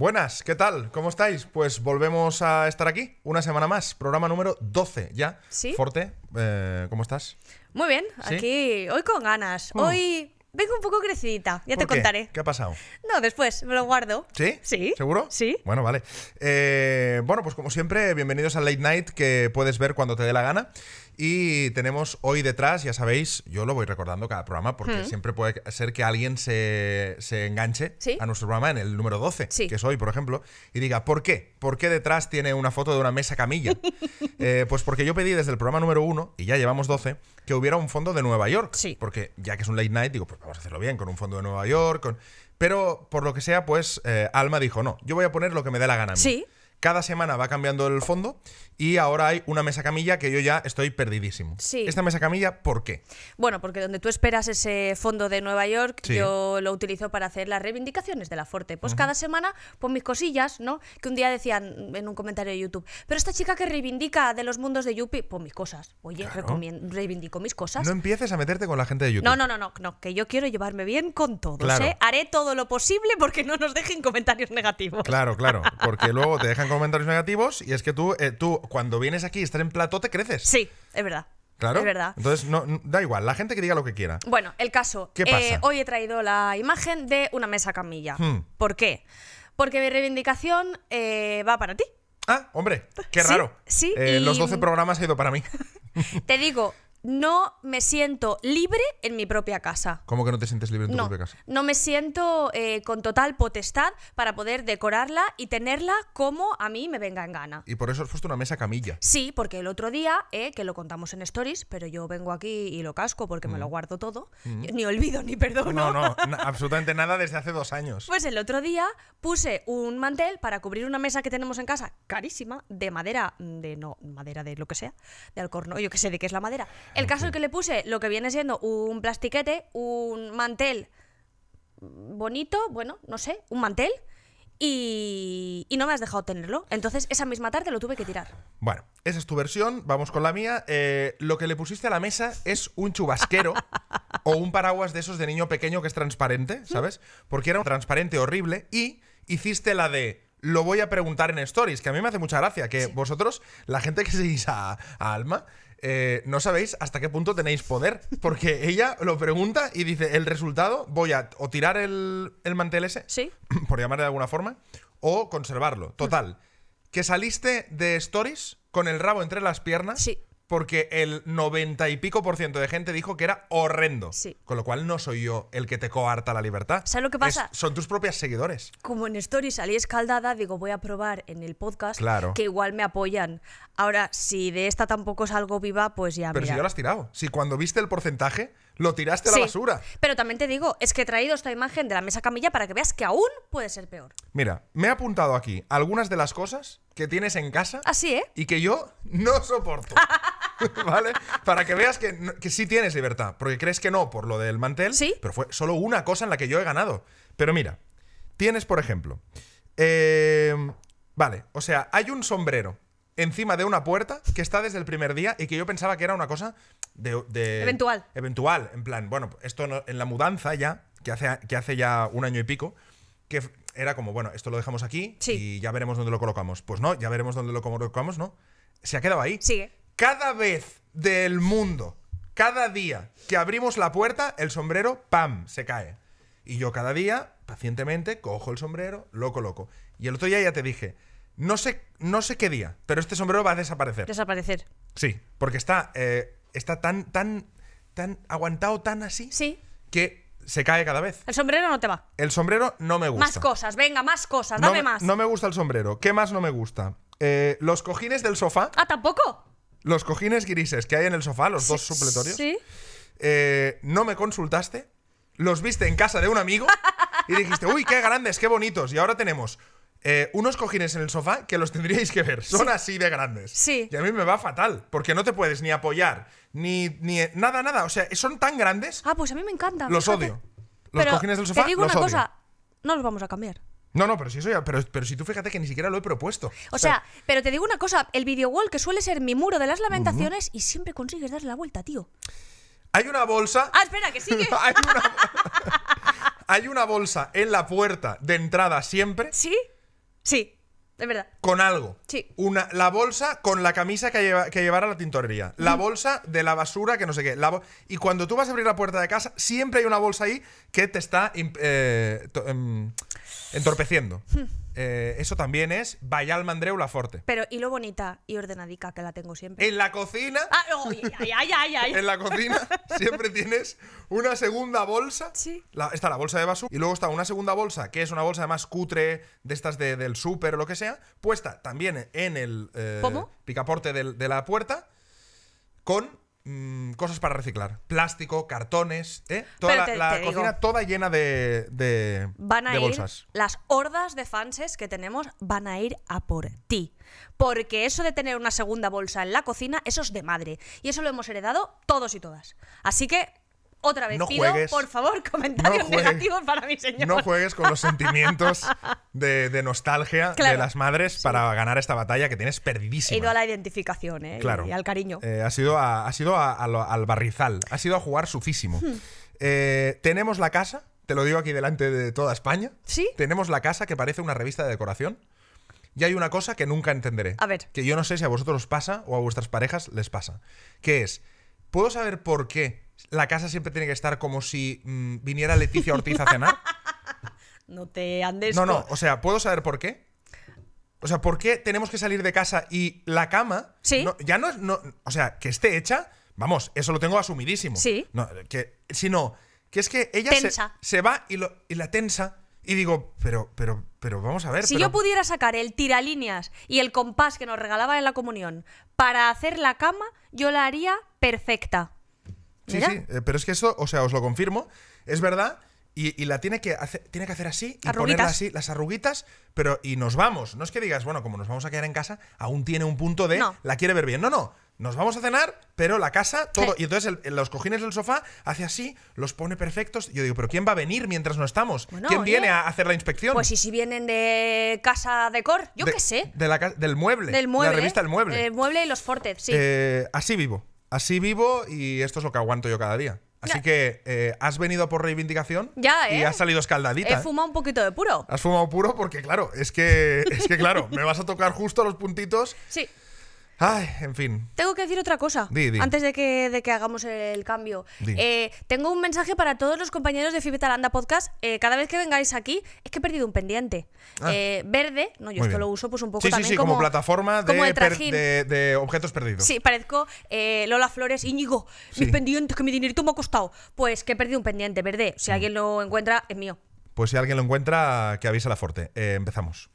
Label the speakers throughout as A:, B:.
A: Buenas, ¿qué tal? ¿Cómo estáis? Pues volvemos a estar aquí una semana más, programa número 12 ya.
B: Sí. Forte,
A: eh, ¿cómo estás?
B: Muy bien, aquí hoy con ganas. Oh. Hoy vengo un poco crecidita, ya te contaré. ¿Qué ha pasado? No, después, me lo guardo.
A: ¿Sí? ¿Sí? ¿Seguro? Sí. Bueno, vale. Eh, bueno, pues como siempre, bienvenidos a Late Night que puedes ver cuando te dé la gana. Y tenemos hoy detrás, ya sabéis, yo lo voy recordando cada programa porque mm. siempre puede ser que alguien se, enganche a nuestro programa en el número 12, que es hoy, por ejemplo, y diga, ¿por qué? ¿Por qué detrás tiene una foto de una mesa camilla? Eh, pues porque yo pedí desde el programa número 1, y ya llevamos 12, que hubiera un fondo de Nueva York. Porque ya que es un late night, digo, pues vamos a hacerlo bien, con un fondo de Nueva York, con... Pero por lo que sea, pues eh, Alma dijo, no, yo voy a poner lo que me dé la gana a mí. Sí. Cada semana va cambiando el fondo y ahora hay una mesa camilla que yo ya estoy perdidísimo. Sí. ¿Esta mesa camilla por qué?
B: Bueno, porque donde tú esperas ese fondo de Nueva York, yo lo utilizo para hacer las reivindicaciones de la Forte. Pues cada semana, pon pues mis cosillas, ¿no? Que un día decían en un comentario de YouTube, pero esta chica que reivindica de los mundos de Yupi, por pues mis cosas. Oye, reivindico mis cosas. No
A: empieces a meterte con la gente de YouTube. No, no,
B: no, no, que yo quiero llevarme bien con todos. ¿eh? Haré todo lo posible porque no nos dejen comentarios negativos. Claro,
A: claro, porque luego te dejan comentarios negativos y es que tú, eh, tú cuando vienes aquí y estás en plató te creces. Sí,
B: es verdad. Claro. Es verdad.
A: Entonces, no, da igual, la gente que diga lo que quiera.
B: Bueno, el caso. Eh, hoy he traído la imagen de una mesa camilla. Hmm. ¿Por qué? Porque mi reivindicación eh, va para ti.
A: Ah, hombre, qué raro. Sí. Los 12 programas ha ido para mí.
B: Te digo, no me siento libre en mi propia casa.
A: ¿Cómo que no te sientes libre en tu propia casa?
B: No me siento eh, con total potestad para poder decorarla y tenerla como a mí me venga en gana.
A: Y por eso has puesto una mesa camilla.
B: Sí, porque el otro día, eh, que lo contamos en Stories, pero yo vengo aquí y lo casco porque me lo mm. guardo todo,
A: mm. ni olvido
B: ni perdono. No, no,
A: absolutamente nada desde hace dos años.
B: Pues el otro día puse un mantel para cubrir una mesa que tenemos en casa, carísima, de madera, mm, de no, madera de lo que sea, de alcorno, yo que sé de qué es la madera el caso es que le puse lo que viene siendo un plastiquete, un mantel bonito, bueno, no sé, un mantel. Y, no me has dejado tenerlo. Entonces, esa misma tarde lo tuve que tirar.
A: Bueno, esa es tu versión, vamos con la mía. Eh, lo que le pusiste a la mesa es un chubasquero o un paraguas de esos de niño pequeño que es transparente, ¿sabes? Porque era un transparente horrible y hiciste la de lo voy a preguntar en stories, que a mí me hace mucha gracia, que vosotros, la gente que seguís a Alma, eh, no sabéis hasta qué punto tenéis poder. Porque ella lo pregunta y dice, el resultado, voy a o tirar el, mantel ese, ¿Sí? por llamarle de alguna forma, o conservarlo. Total, que saliste de Stories con el rabo entre las piernas. Sí porque el noventa y pico por ciento de gente dijo que era horrendo. Con lo cual no soy yo el que te coarta la libertad. ¿Sabes lo que pasa? son tus propias seguidores.
B: Como en Story salí escaldada, digo, voy a probar en el podcast que igual me apoyan. Ahora, si de esta tampoco es algo viva, pues ya. Pero si yo lo has
A: tirado. Si cuando viste el porcentaje lo tiraste a la basura.
B: Pero también te digo, es que he traído esta imagen de la mesa camilla para que veas que aún puede ser peor.
A: Mira, me he apuntado aquí algunas de las cosas que tienes en casa. Así, ah, ¿eh? Y que yo no soporto. ¿Vale? Para que veas que, sí tienes libertad. Porque crees que no por lo del mantel. Sí. Pero fue solo una cosa en la que yo he ganado. Pero mira, tienes, por ejemplo. Eh, vale, o sea, hay un sombrero encima de una puerta que está desde el primer día y que yo pensaba que era una cosa de. eventual. Eventual. En plan, bueno, esto en la mudanza ya, que hace, que hace ya un año y pico, que era como, bueno, esto lo dejamos aquí y ya veremos dónde lo colocamos. Pues no, ya veremos dónde lo colocamos, no. Se ha quedado ahí. Sigue. Cada vez del mundo, cada día que abrimos la puerta, el sombrero, ¡pam! se cae. Y yo cada día, pacientemente, cojo el sombrero, lo coloco. Y el otro día ya te dije, no sé, no sé qué día, pero este sombrero va a desaparecer.
B: Desaparecer.
A: Sí, porque está, eh, está tan, tan, tan aguantado,
B: tan así, Sí.
A: que se cae cada vez.
B: El sombrero no te va.
A: El sombrero no me gusta. Más
B: cosas, venga, más cosas, dame más. No
A: me gusta el sombrero. ¿Qué más no me gusta? Eh, los cojines del sofá,
B: Ah, tampoco.
A: los cojines grises que hay en el sofá, los dos supletorios. Sí. Eh, no me consultaste, los viste en casa de un amigo y dijiste, uy, qué grandes, qué bonitos. Y ahora tenemos eh, unos cojines en el sofá que los tendríais que ver. Son así de grandes. Sí. Y a mí me va fatal, porque no te puedes ni apoyar, ni, ni nada, nada. O sea, son tan
B: grandes. Ah, pues a mí me encanta. Los odio. Los cojines del sofá. Te digo una cosa, no los vamos a cambiar.
A: No, no, pero si eso ya, pero, pero, si tú fíjate que ni siquiera lo he propuesto. O, sea,
B: pero te digo una cosa, el video wall que suele ser mi muro de las lamentaciones y siempre consigues darle la vuelta, tío.
A: Hay una bolsa. Ah, espera, que sigue. hay una bolsa en la puerta de entrada siempre. Sí Sí, es verdad. Con algo. Sí. Una, la bolsa con la camisa que, lleva, que llevara a la tintorería. La bolsa de la basura que no sé qué. La y cuando tú vas a abrir la puerta de casa, siempre hay una bolsa ahí que te está... eh, em, entorpeciendo. Hmm. Eh, eso también es vaya Mandreu la Forte.
B: Pero y lo bonita y ordenadica que la tengo siempre. En la cocina. Ah, ay, ay, ay, en la cocina
A: siempre tienes una segunda bolsa. Sí. está la bolsa de basú Y luego está una segunda bolsa, que es una bolsa más cutre, de estas del súper o lo que sea, puesta también en el eh, picaporte de la puerta con Mm, cosas para reciclar. Plástico, cartones, ¿eh? Toda la, cocina toda llena de, de-
B: Van bolsas. las hordas de fanses que tenemos van a ir a por ti. Porque eso de tener una segunda bolsa en la cocina, eso es de madre. Y eso lo hemos heredado todos y todas. Así que otra vez por favor, comentarios no negativos para mi señor. No juegues con los sentimientos
A: de, nostalgia de las madres para ganar esta batalla que tienes perdidísima. He ido a
B: la identificación ¿eh? claro, y, al cariño.
A: Eh, ha sido, ha sido al barrizal, ha sido a jugar sufísimo. Hmm. Eh, tenemos la casa, te lo digo aquí delante de toda España. Sí. Tenemos la casa que parece una revista de decoración. Y hay una cosa que nunca entenderé. A ver. Que yo no sé si a vosotros os pasa o a vuestras parejas les pasa. Que es, ¿puedo saber por qué la casa siempre tiene que estar como si mm, viniera Leticia Ortiz a cenar.
B: no te andes. No, no,
A: o sea, ¿puedo saber por qué? O sea, ¿por qué tenemos que salir de casa y la cama? Sí. ya no, no O sea, que esté hecha, vamos, eso lo tengo asumidísimo. Sí. No, que, sino, que es que ella se, va y, lo, y la tensa. Y digo, pero, pero, pero vamos a ver. Si yo pudiera
B: sacar el tiralíneas y el compás que nos regalaba en la comunión para hacer la cama, yo la haría perfecta.
A: Sí, sí, eh, pero es que eso, o sea, os lo confirmo, es verdad. Y, la tiene que, hacer, tiene que hacer así y así, las arruguitas, pero y nos vamos. No es que digas, bueno, como nos vamos a quedar en casa, aún tiene un punto de la quiere ver bien. No, no, nos vamos a cenar, pero la casa, todo. Y entonces los cojines del sofá hace así, los pone perfectos. Yo digo, pero ¿quién va a venir mientras no estamos? ¿Quién viene a hacer la inspección? Pues y si
B: vienen de casa decor, yo qué sé.
A: la, del mueble. Del mueble. La revista El Mueble. El
B: mueble y los Fortes, sí.
A: Eh, así vivo. Así vivo y esto es lo que aguanto yo cada día. Así que eh, has venido por reivindicación
B: y ¿eh? has
A: salido escaldadita. He ¿eh? fumado
B: un poquito de puro.
A: Has fumado puro porque, claro, es que, es que claro, me vas a tocar justo los puntitos.
B: Sí. Ay, en fin. Tengo que decir otra cosa antes de que, que hagamos el cambio. Eh, tengo un mensaje para todos los compañeros de Fibetalanda Podcast. Eh, cada vez que vengáis aquí, es que he perdido un pendiente. Ah. Eh, verde, no, yo esto lo uso pues un poco sí, como, plataforma de,
A: objetos perdidos. Sí,
B: parezco Lola Flores, Íñigo, mis pendientes, que mi dinerito me ha costado. Pues que he perdido un pendiente, verde. Si alguien lo encuentra, es mío.
A: Pues si alguien lo encuentra, que avise a la Forte. empezamos.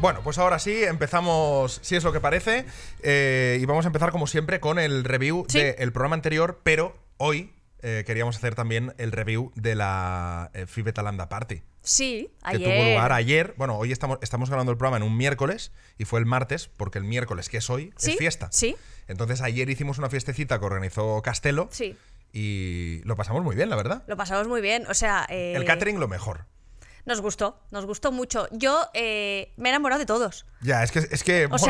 A: Bueno, pues ahora sí, empezamos, si es lo que parece, eh, y vamos a empezar como siempre con el review del programa anterior, pero hoy eh, queríamos hacer también el review de la eh, Fibetalanda Party.
B: Sí, ayer. Que tuvo lugar
A: ayer. Bueno, hoy estamos, estamos grabando el programa en un miércoles y fue el martes, porque el miércoles, que es hoy, es fiesta. Sí. Entonces ayer hicimos una fiestecita que organizó Castelo. Sí. Y lo pasamos muy bien, la verdad.
B: Lo pasamos muy bien. O sea. El catering, lo mejor. Nos gustó, nos gustó mucho. Yo eh, me he enamorado de todos.
A: Ya, es que, es que, es por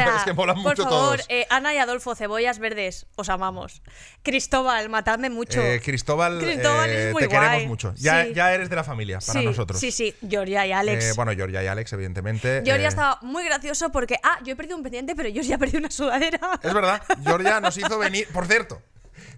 A: favor,
B: eh, Ana y Adolfo, cebollas verdes, os amamos. Cristóbal, matadme mucho. Eh, Cristóbal, te queremos mucho. Ya,
A: eres de la familia para nosotros. Sí,
B: sí, Georgia y Alex.
A: bueno, Georgia y Alex, evidentemente. Georgia estaba
B: muy gracioso porque, ah, yo he perdido un pendiente, pero Georgia perdido una sudadera. Es
A: verdad, Georgia nos hizo venir, por cierto.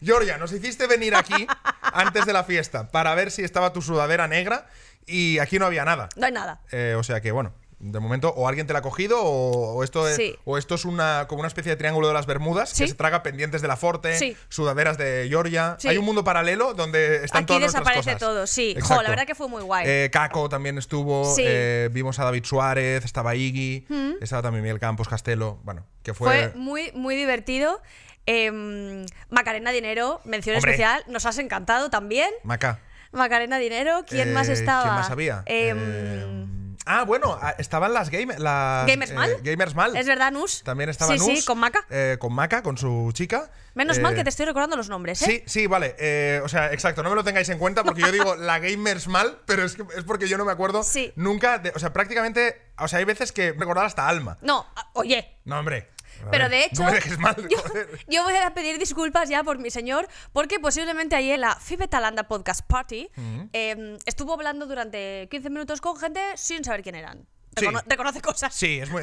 A: Georgia, nos hiciste venir aquí antes de la fiesta para ver si estaba tu sudadera negra y aquí no había nada. No hay nada. Eh, o sea que, bueno, de momento, o alguien te la ha cogido, o, esto, es, o esto es una, como una especie de triángulo de las Bermudas que se traga pendientes de la Forte, sudaderas de Georgia. Hay un mundo paralelo donde están Aquí desaparece
B: todo, sí. la verdad que fue muy guay.
A: Caco eh, también estuvo, eh, vimos a David Suárez, estaba Iggy, mm. estaba también Miguel Campos Castelo. Bueno, que fue.
B: muy, muy divertido. Em, Macarena Dinero, mención especial, nos has encantado también. Maca. Macarena Dinero. ¿Quién más eh, estaba? ¿Quién más había? Em,
A: eh, ah, bueno, ah, estaban las, game, Gamers eh, Mal. Gamers Mal. Es verdad, Nus. También estaba sí, Nus. Sí, con Maca. con Maca, con su
B: chica. Menos mal que te estoy recordando los nombres, ¿eh? Sí,
A: sí, vale. o sea, exacto, no me lo tengáis en cuenta porque yo digo la Gamers Mal, pero es, porque yo no me acuerdo sí. nunca. De, o sea, prácticamente. O sea, hay veces que recordar hasta Alma.
B: No, ah, oye.
A: No, hombre. Pero de hecho,
B: yo, voy a pedir disculpas ya por mi señor, porque posiblemente ayer la Fibetalanda Podcast Party mm. em, estuvo hablando durante 15 minutos con gente sin saber quién eran. Te sí. cosas.
A: Sí es, muy,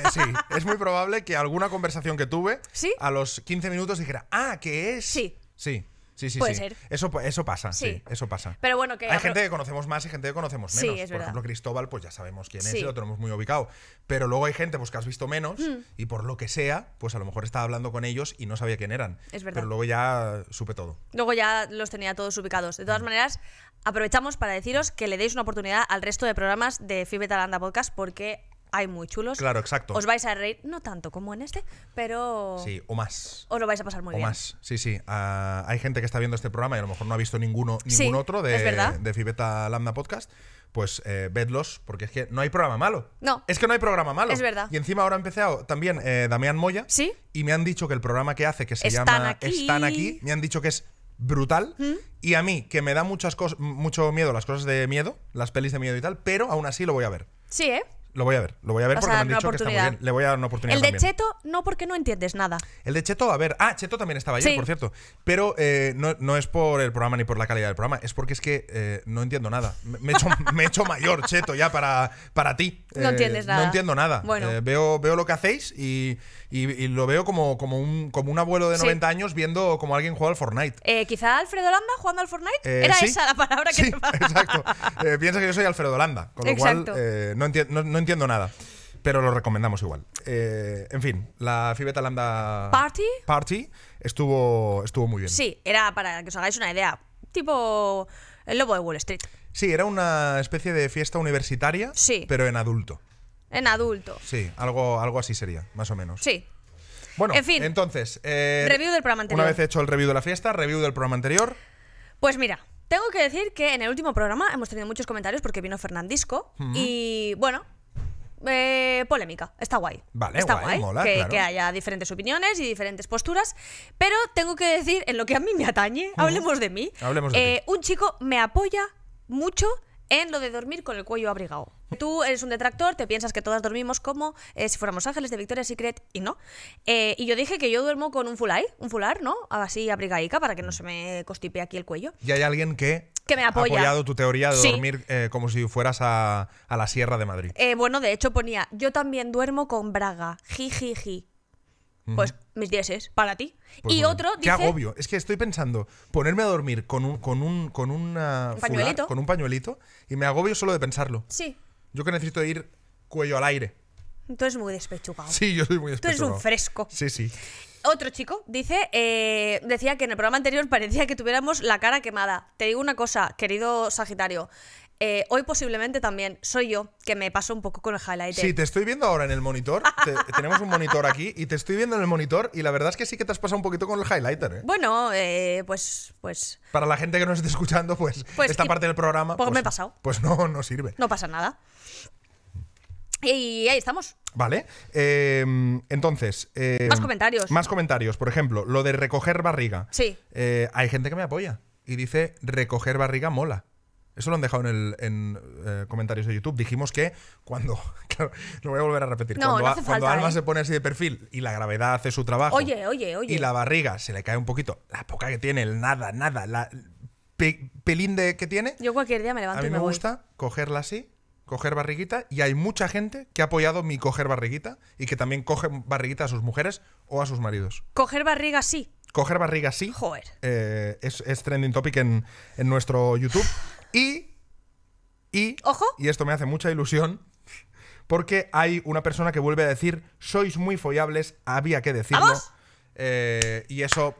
A: es muy probable que alguna conversación que tuve a los 15 minutos dijera, ah, ¿qué es. Sí. Sí. Sí, sí, Eso, eso pasa, sí. eso pasa. Pero bueno, que. Hay gente que conocemos más y gente que conocemos menos. por ejemplo, Cristóbal, pues ya sabemos quién es y lo tenemos muy ubicado. Pero luego hay gente pues, que has visto menos mm. y por lo que sea, pues a lo mejor estaba hablando con ellos y no sabía quién eran. Es verdad. Pero luego ya supe todo.
B: Luego ya los tenía todos ubicados. De todas mm. maneras, aprovechamos para deciros que le deis una oportunidad al resto de programas de Fibetalanda Podcast porque hay muy chulos. Claro, exacto. Os vais a reír, no tanto como en este, pero. Sí, o más. Os lo vais a pasar muy bien. O más,
A: sí, sí. Ah, hay gente que está viendo este programa y a lo mejor no ha visto ninguno, ningún otro de, de Fibeta Lambda Podcast pues eh, vedlos, porque es que no hay programa malo. No. Es que no hay programa malo. Es verdad. Y encima ahora ha empezado también eh, Damián Moya. Sí. Y me han dicho que el programa que hace, que se llama Están aquí, me han dicho que es brutal. ¿Mm? Y a mí, que me da muchas cosas mucho miedo las cosas de miedo, las pelis de miedo y tal, pero aún así lo voy a ver. Sí, ¿eh? Lo voy a ver, lo voy a ver porque me han dicho que está muy bien. Le voy a dar una oportunidad. El de Cheto,
B: no porque no entiendes nada.
A: El de Cheto, a ver. Ah, Cheto también estaba ayer, por cierto. Pero eh, no, es por el programa ni por la calidad del programa, es porque es que eh, no entiendo nada. Me he hecho, mayor, Cheto, ya para, para ti. No entiendes eh, nada. No entiendo nada. Bueno. veo, veo lo que hacéis y, y, lo veo como, como, un, abuelo de 90 años viendo como alguien juega al Fortnite.
B: Eh, quizá Alfredo Landa jugando al Fortnite. Eh, era esa la palabra que sí, Exacto.
A: Eh, piensa que yo soy Alfredo Landa, con lo cual no, entiendo nada pero lo recomendamos igual. en fin, la Fibeta Landa Party, Party estuvo, estuvo muy bien. Sí,
B: era para que os hagáis una idea, tipo el lobo de Wall Street.
A: Sí, era una especie de fiesta universitaria, sí. pero en adulto.
B: En adulto.
A: Sí, algo, algo así sería, más o menos.
B: Sí. Bueno, en fin, entonces.
A: Eh, review del programa anterior. Una vez hecho el review de la fiesta, review del programa anterior.
B: Pues mira, tengo que decir que en el último programa hemos tenido muchos comentarios porque vino Fernandisco y bueno. Eh, polémica, está guay. Vale, está guay, que, haya diferentes opiniones y diferentes posturas. Pero tengo que decir, en lo que a mí me atañe, hablemos de mí. Eh, un chico me apoya mucho en lo de dormir con el cuello abrigado. Tú eres un detractor, te piensas que todas dormimos como eh, si fuéramos ángeles de Victoria Secret y no. Eh, y yo dije que yo duermo con un fulai, un fular, ¿no? Así abrigaica para que no se me constipe aquí el cuello.
A: Y hay alguien que
B: que me Ha apoyado tu teoría de dormir
A: eh, como si fueras a, la Sierra de Madrid.
B: bueno, de hecho ponía, yo también duermo con braga, jijiji. Pues mis dioses, para ti. Pues y otro dice... Qué agobio.
A: Es que estoy pensando, ponerme a dormir con un, con un, con ¿Un con un pañuelito y me agobio solo de pensarlo. Sí. Yo que necesito ir cuello al aire.
B: Tú eres muy despechugado. Sí, yo soy muy despechugado. Tú eres un fresco. Sí, sí. Otro chico dice, eh, decía que en el programa anterior parecía que tuviéramos la cara quemada. Te digo una cosa, querido Sagitario. Eh, hoy posiblemente también soy yo que me paso un poco con el highlighter Sí, te estoy
A: viendo ahora en el monitor. tenemos un monitor aquí y te estoy viendo en el monitor y la verdad es que sí que te has pasado un poquito con el highlighter. ¿eh?
B: Bueno, eh, pues,
A: pues... Para la gente que nos esté escuchando, pues, pues esta parte del programa... Pues, me he pasado. Pues no, no sirve.
B: No pasa nada. Y ahí estamos.
A: Vale. Em, entonces. Em, más comentarios. Más comentarios. Por ejemplo, lo de recoger barriga. Sí. hay gente que me apoya y dice recoger barriga mola. Eso lo han dejado en, eh, comentarios de YouTube. Dijimos que cuando. lo voy a volver a repetir. cuando, Alma ¿eh? se pone así de perfil y la gravedad hace su trabajo. Oye,
B: oye, oye. Y la
A: barriga se le cae un poquito. La poca que tiene, el nada, nada, la pelín de que tiene.
B: Yo cualquier día me levanto. A mí y me, me gusta
A: cogerla así coger barriguita y hay mucha gente que ha apoyado mi coger barriguita y que también coge barriguita a sus mujeres o a sus maridos.
B: Coger barriga sí.
A: Coger barriga sí. Joder. Eh, es, trending topic en, en nuestro YouTube. Y, y, ojo, y esto me hace mucha ilusión, porque hay una persona que vuelve a decir, sois muy follables, había que decirlo. Eh, y eso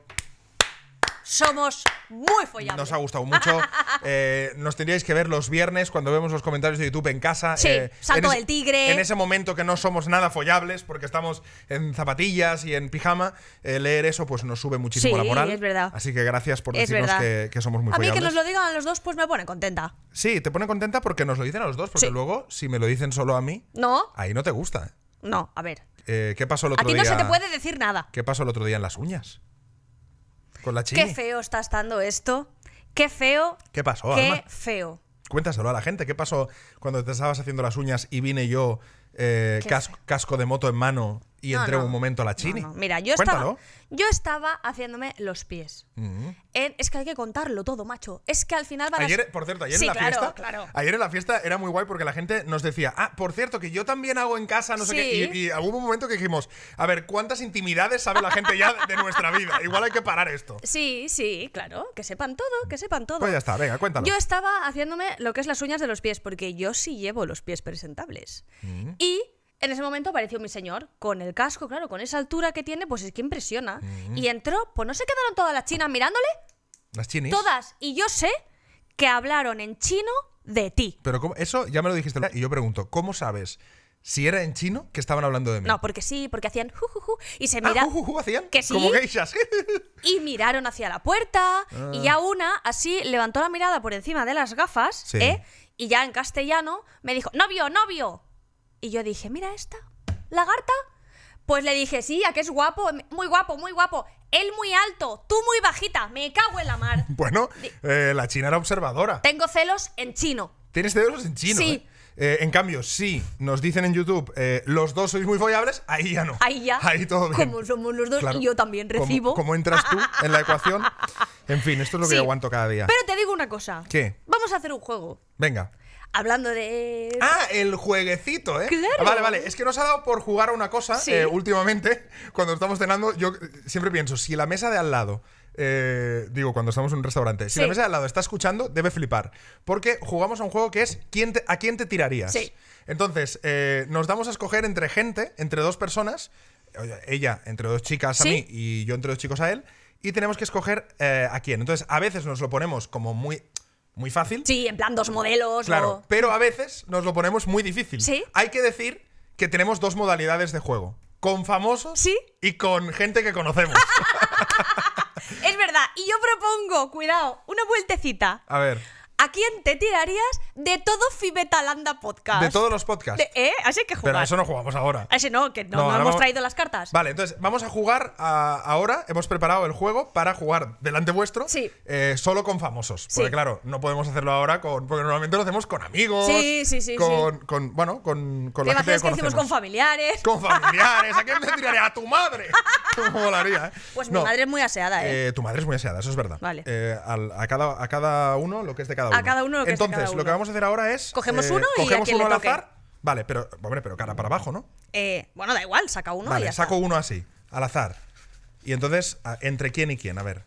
A: somos muy follables. Nos ha gustado mucho. Eh, nos tendríais que ver los viernes cuando vemos los comentarios de YouTube en casa. Sí, eh, Salto del Tigre. En ese momento que no somos nada follables porque estamos en zapatillas y en pijama, eh, leer eso pues nos sube muchísimo la moral. verdad. Así que gracias por decirnos que, somos muy follables. A mí que nos lo
B: digan a los dos pues me pone contenta.
A: Sí, te pone contenta porque nos lo dicen a los dos, porque luego si me lo dicen solo a mí, no. ahí no te gusta. No, a ver. ¿Qué pasó el otro día? A ti no se te puede decir nada. ¿Qué pasó el otro día en las uñas? Qué
B: feo está estando esto. Qué feo.
A: ¿Qué pasó? Qué feo. Cuéntaselo a la gente. ¿Qué pasó cuando te estabas haciendo las uñas y vine yo eh, casco de moto en mano y entré un momento a la chini. Mira, yo estaba,
B: yo estaba haciéndome los pies. Mm. es que hay que contarlo todo, macho. Es que al final van ayer, a... Por cierto, ayer en la fiesta.
A: Ayer en la fiesta era muy guay porque la gente nos decía, ah, por cierto, que yo también hago en casa, no sé qué. Y, y, hubo un momento que dijimos, a ver, ¿cuántas intimidades sabe la gente ya de nuestra vida? Igual hay que parar esto.
B: Sí, sí, claro. Que sepan todo, que sepan todo. Pues ya está, venga, cuéntalo. Yo estaba haciéndome lo que es las uñas de los pies, porque yo sí llevo los pies presentables. Mm. Y en ese momento apareció mi señor con el casco, claro, con esa altura que tiene, pues es que impresiona. Y entró, pues no se quedaron todas las chinas mirándole.
A: Las chinas. Todas.
B: Y yo sé que hablaron en chino de ti.
A: Pero ¿cómo? eso ya me lo dijiste y yo pregunto, ¿cómo sabes? Si era en chino, que estaban hablando de mí. No,
B: porque sí, porque hacían ju, y se miraron. Ah, ju, hacían. Que sí. Como geishas. y miraron hacia la puerta y ah. ya una así levantó la mirada por encima de las gafas, sí. ¿eh? Y ya en castellano me dijo, "Novio, novio." Y yo dije, mira esta, lagarta. Pues le dije, sí, a que es guapo, muy guapo, muy guapo. Él muy alto, tú muy bajita, me cago en la mar.
A: Bueno, eh, la china era observadora.
B: Tengo celos en chino.
A: ¿Tienes celos en chino? Sí. Eh, eh, en cambio, si nos dicen en YouTube, los dos sois muy follables, ahí ya no. Ahí ya. Ahí todo bien. Como somos los dos y yo también recibo. Como, entras tú en la ecuación. En fin, esto es lo que yo aguanto cada día. Pero
B: te digo una cosa. ¿Qué? Vamos a hacer un juego. Venga. Hablando de. Ah, el
A: jueguecito, ¿eh? Claro. Vale, vale. Es que nos ha dado por jugar a una cosa eh, últimamente. Cuando estamos cenando, yo siempre pienso, si la mesa de al lado. Eh, digo, cuando estamos en un restaurante. Si la mesa de al lado está escuchando, debe flipar. Porque jugamos a un juego que es ¿a quién te tirarías? Sí. Entonces, eh, nos damos a escoger entre gente, entre dos personas, ella entre dos chicas a mí y yo entre dos chicos a él, y tenemos que escoger eh, a quién. Entonces, a veces nos lo ponemos como muy muy fácil.
B: Sí, en plan dos modelos. Claro,
A: pero a veces nos lo ponemos muy difícil. Sí. Hay que decir que tenemos dos modalidades de juego. Con famosos ¿Sí? y con gente que conocemos.
B: es verdad. Y yo propongo, cuidado, una vueltecita. A ver. ¿A quién te tirarías de todo Fibetalanda Podcast? De todos los podcasts. ¿Eh? Así que jugar. Pero eso
A: no jugamos ahora. A
B: ese no, que no, hemos traído las cartas. Vale,
A: entonces vamos a jugar ahora. Hemos preparado el juego para jugar delante vuestro. Sí. Eh, solo con famosos. Porque claro, no podemos hacerlo ahora con. Porque normalmente lo hacemos con amigos. Sí, sí, sí. Con. bueno, con, que, con
B: familiares. Con familiares. ¿A quién te tiraría? A tu madre.
A: ¿Cómo eh?
B: Pues mi madre es muy aseada, ¿eh? ¿eh?
A: Tu madre es muy aseada, eso es verdad. Vale. Eh, a, cada, a cada uno lo que es de cada a cada uno lo que Entonces, lo que vamos a hacer ahora es. Cogemos eh, uno y cogemos uno al azar. Vale, pero, hombre, pero cara para abajo, ¿no?
B: Eh, bueno, da igual, saca uno y ya saco
A: uno así, al azar. Y entonces, ¿entre quién y quién? A ver.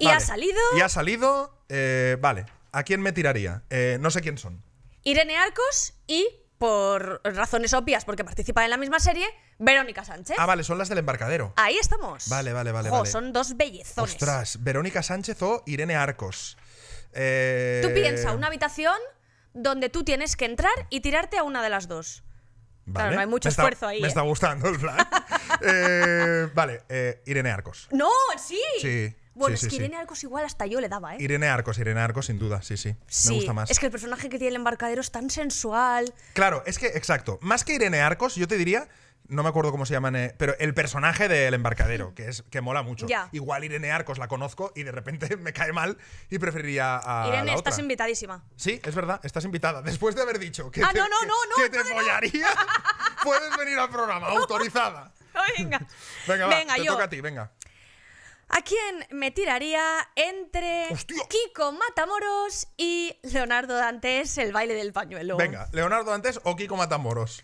A: Y ha salido- Y ha salido. Eh, vale. ¿A quién me tiraría? no sé quién son.
B: Irene Arcos y, por razones obvias, porque participa en la misma serie, Verónica Sánchez. Ah, vale,
A: son las del embarcadero.
B: Ahí estamos.
A: Vale, vale, vale, Son
B: dos bellezones. Ostras,
A: Verónica Sánchez o Irene Arcos. Tú eh, piensas una
B: habitación donde tú tienes que entrar y tirarte a una de las dos.
A: no hay mucho esfuerzo ahí. Me ¿eh? está gustando el plan. Eh, vale, Irene Arcos.
B: ¡No! ¡Sí! Sí. Bueno, es que Irene Arcos igual hasta yo le daba, ¿eh? Irene
A: Arcos, Irene Arcos, sin duda, sí, sí. sí. Me gusta más. Es que el
B: personaje que tiene el embarcadero es tan sensual.
A: Claro, es que, exacto. Más que Irene Arcos, yo te diría no me acuerdo cómo se llaman, eh, pero el personaje del embarcadero, que es que mola mucho. Igual Irene Arcos la conozco y de repente me cae mal y preferiría a. Irene, estás
B: invitadísima.
A: Sí, es verdad, estás invitada. Después de haber dicho que ah, te, no, follaría,
B: puedes venir al programa, autorizada.
A: venga. Venga, va, venga, yo. toca a ti, venga.
B: ¿A quién me tiraría entre Kiko Matamoros y Leonardo Dantes el baile del pañuelo? Venga,
A: Leonardo Dantes o Kiko Matamoros.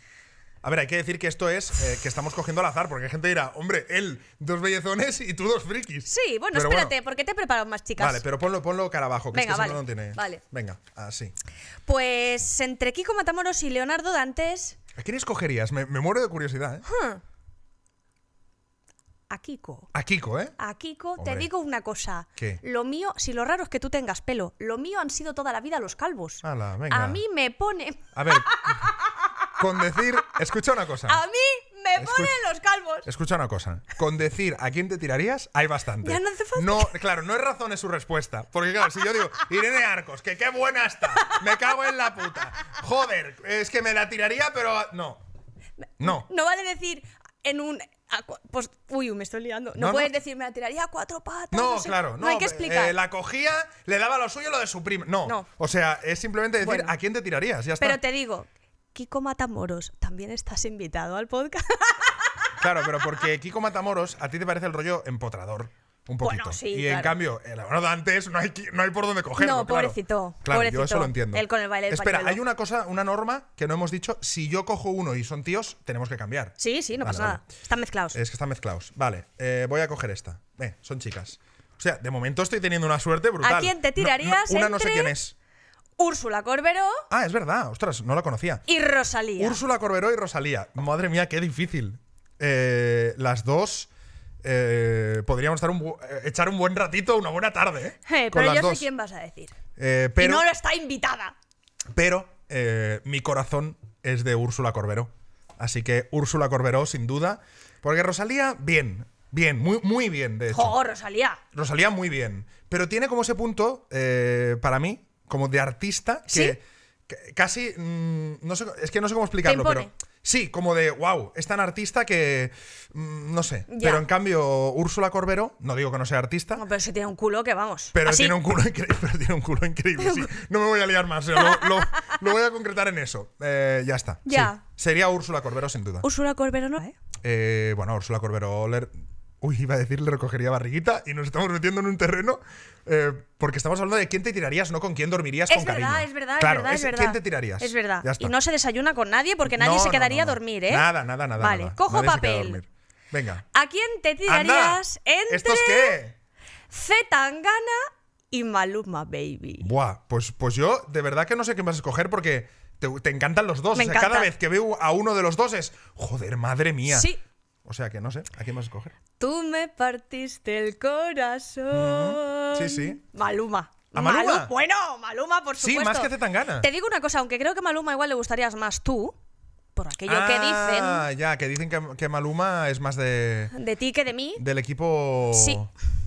A: A ver, hay que decir que esto es eh, que estamos cogiendo al azar, porque hay gente que dirá, hombre, él dos bellezones y tú dos frikis. Sí, bueno, espérate,
B: porque te he preparado más chicas. Vale, pero
A: ponlo, ponlo cara abajo, que es que vale. no tiene. Vale. Venga, así.
B: Pues entre Kiko Matamoros y Leonardo Dantes. ¿A quién escogerías?
A: Me, muero de curiosidad,
B: ¿eh? A Kiko. A Kiko, ¿eh? A Kiko, te digo una cosa. ¿Qué? Lo mío, si lo raro es que tú tengas pelo, lo mío han sido toda la vida los calvos.
A: venga. A mí
B: me pone.
A: A ver. con decir. Escucha una cosa. A
B: mí me ponen los calvos.
A: Escucha una cosa. Con decir a quién te tirarías, hay bastante. no claro, no es razón es su respuesta. Porque claro, si yo digo, Irene Arcos, que qué buena está. Me cago en la puta. Joder, es que me la tiraría, pero. No.
C: No.
B: No vale decir en un pues, uy, me estoy liando. No, puedes decir, me la tiraría a cuatro patas. No, claro, no. hay que eh, explicar. la cogía,
A: le daba lo suyo, lo de su prima. No. O sea, es simplemente decir, ¿a quién te tirarías? Ya está. Pero
B: te digo, Kiko Matamoros, también estás invitado al podcast.
A: Claro, pero porque Kiko Matamoros a ti te parece el rollo empotrador. Un poquito. sí, y en cambio, eh, la antes no hay, por dónde cogerlo. No, pobrecito. Claro, yo eso lo entiendo. con el Espera, hay una cosa, una norma que no hemos dicho. Si yo cojo uno y son tíos, tenemos que cambiar. Sí, sí, no pasa nada. Están mezclados. Es que están mezclados. Vale, eh, voy a coger esta. Eh, son chicas. O sea, de momento estoy teniendo una suerte brutal. ¿A quién te tirarías? una no sé quién es.
B: Úrsula Corberó.
A: Ah, es verdad, ostras, no la conocía.
B: Y Rosalía.
A: Úrsula Corberó y Rosalía. Madre mía, qué difícil. Eh, las dos. Eh, podríamos estar eh, echar un buen ratito, una buena tarde. pero yo sé
B: quién vas a decir.
A: pero, no la
B: está invitada.
A: Pero mi corazón es de Úrsula Corberó. Así que Úrsula Corberó, sin duda. Porque Rosalía, bien. Bien, muy, bien, de hecho. ¡Oh,
B: Rosalía! Rosalía,
A: muy bien. Pero tiene como ese punto, para mí, como de artista que, casi. Mm, no es que no sé cómo explicarlo, pero. Sí, como de wow, es tan artista que. Mm, no sé. Pero en cambio, Úrsula Corbero... no digo que no sea artista, No, pero si tiene un culo que vamos. pero tiene un culo increíble. Pero tiene un culo increíble, sí. No me voy a liar más. lo, voy a concretar en eso. Eh, ya está. Ya. Sería Úrsula Corbero, sin duda.
B: Úrsula Corbero no, ¿eh?
A: eh bueno, Úrsula Corbero... Uy, iba a decirle recogería barriguita y nos estamos metiendo en un terreno eh, porque estamos hablando de quién te tirarías, no con quién dormirías con verdad, cariño. Es verdad, es verdad, es verdad. ¿Quién te tirarías? Es verdad. Y no
B: se desayuna con nadie porque nadie se quedaría a dormir, ¿eh? Nada, nada, nada. Vale, cojo papel. Venga. ¿A quién te tirarías entre ¿Estos qué? y Maluma Baby?
A: Buah, pues, pues yo de verdad que no sé quién vas a escoger porque te, encantan los dos. cada vez que veo a uno de los dos es, joder, madre mía. Sí. O sea que no sé, ¿a quién vas a escoger?
B: Tú me partiste el corazón. sí, sí. Maluma. Maluma? bueno, Maluma, por supuesto. Sí, más que te ganas. Te digo una cosa, aunque creo que Maluma igual le gustarías más tú, por aquello que ah, dicen. Ah,
A: ya, que dicen que, Maluma es más de.
B: De ti que de mí. Del
A: equipo. Sí.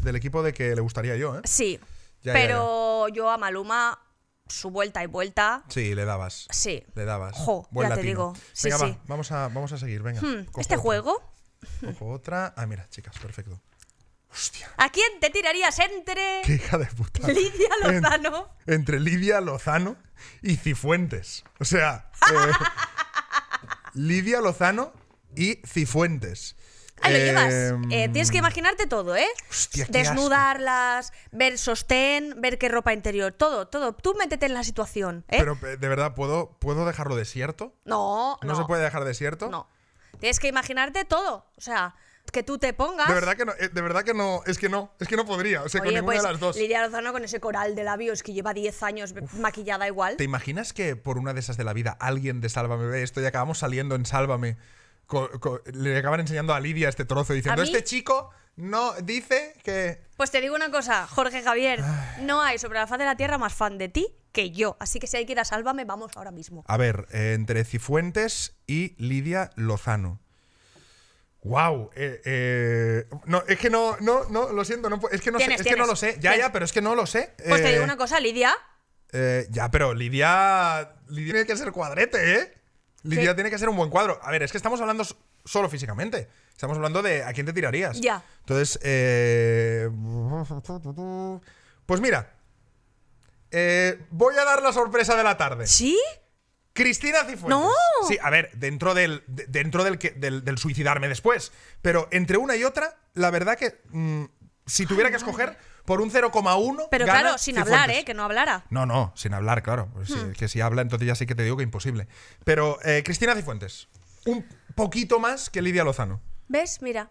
A: Del equipo de que le gustaría yo, ¿eh? Sí. pero
B: yo a Maluma. Su vuelta y vuelta.
A: Sí, le dabas. Sí. Le dabas. Jo, ya te digo. Sí, venga, sí. Va, vamos, a, vamos a seguir, venga. Hmm, este juego otra. Ah, mira, chicas, perfecto.
B: Hostia. ¿A quién te tirarías entre. Qué hija de puta. Lidia Lozano.
A: entre Lidia Lozano y Cifuentes. O sea. Eh, Lidia Lozano y Cifuentes.
B: Eh, eh, tienes que imaginarte todo, ¿eh? Hostia, Desnudarlas, ver sostén, ver qué ropa interior, todo, todo. Tú métete en la situación, ¿eh? Pero de
A: verdad, ¿puedo, ¿puedo dejarlo desierto?
B: no. ¿No se
A: puede dejar desierto? No.
B: Tienes que imaginarte todo. O sea, que tú te pongas. De verdad
A: que no, eh, de verdad que no, es que no, es que no podría, o sea, con ninguna de pues, las dos. Lidia
B: Lozano con ese coral de labios que lleva 10 años maquillada igual. ¿Te
A: imaginas que por una de esas de la vida alguien de Sálvame ve esto y acabamos saliendo en Sálvame? le acaban enseñando a Lidia este trozo diciendo, este
B: chico no dice que. Pues te digo una cosa, Jorge Javier, no hay sobre la faz de la Tierra más fan de ti que yo. Así que si hay que ir a Sálvame, vamos ahora mismo.
A: A ver, eh, entre Cifuentes y Lidia Lozano. Wow, eh, eh, no, es que no, no, no, lo siento, es que no es que no lo sé, ya, ya, pero es que no lo sé. Pues te digo una cosa, Lidia. ya, pero Lidia, Lidia tiene que ser cuadrete, ¿eh? Lidia tiene que ser un buen cuadro. A ver, es que estamos hablando solo físicamente. Estamos hablando de a quién te tirarías. Ya. Entonces, eh... pues mira, eh, voy a dar la sorpresa de la tarde. ¿Sí? Cristina Cifuentes. No. Sí, a ver, dentro del dentro del, del, suicidarme después, pero entre una y otra, la verdad que mm, si tuviera que escoger por un 0,1 Pero claro, sin hablar,
B: eh, que no hablara.
A: No, no, sin hablar, claro, pues hmm. que si habla entonces ya sí que te digo que imposible. Pero eh, Cristina Cifuentes, un poquito más que Lidia Lozano. ¿Ves? Mira.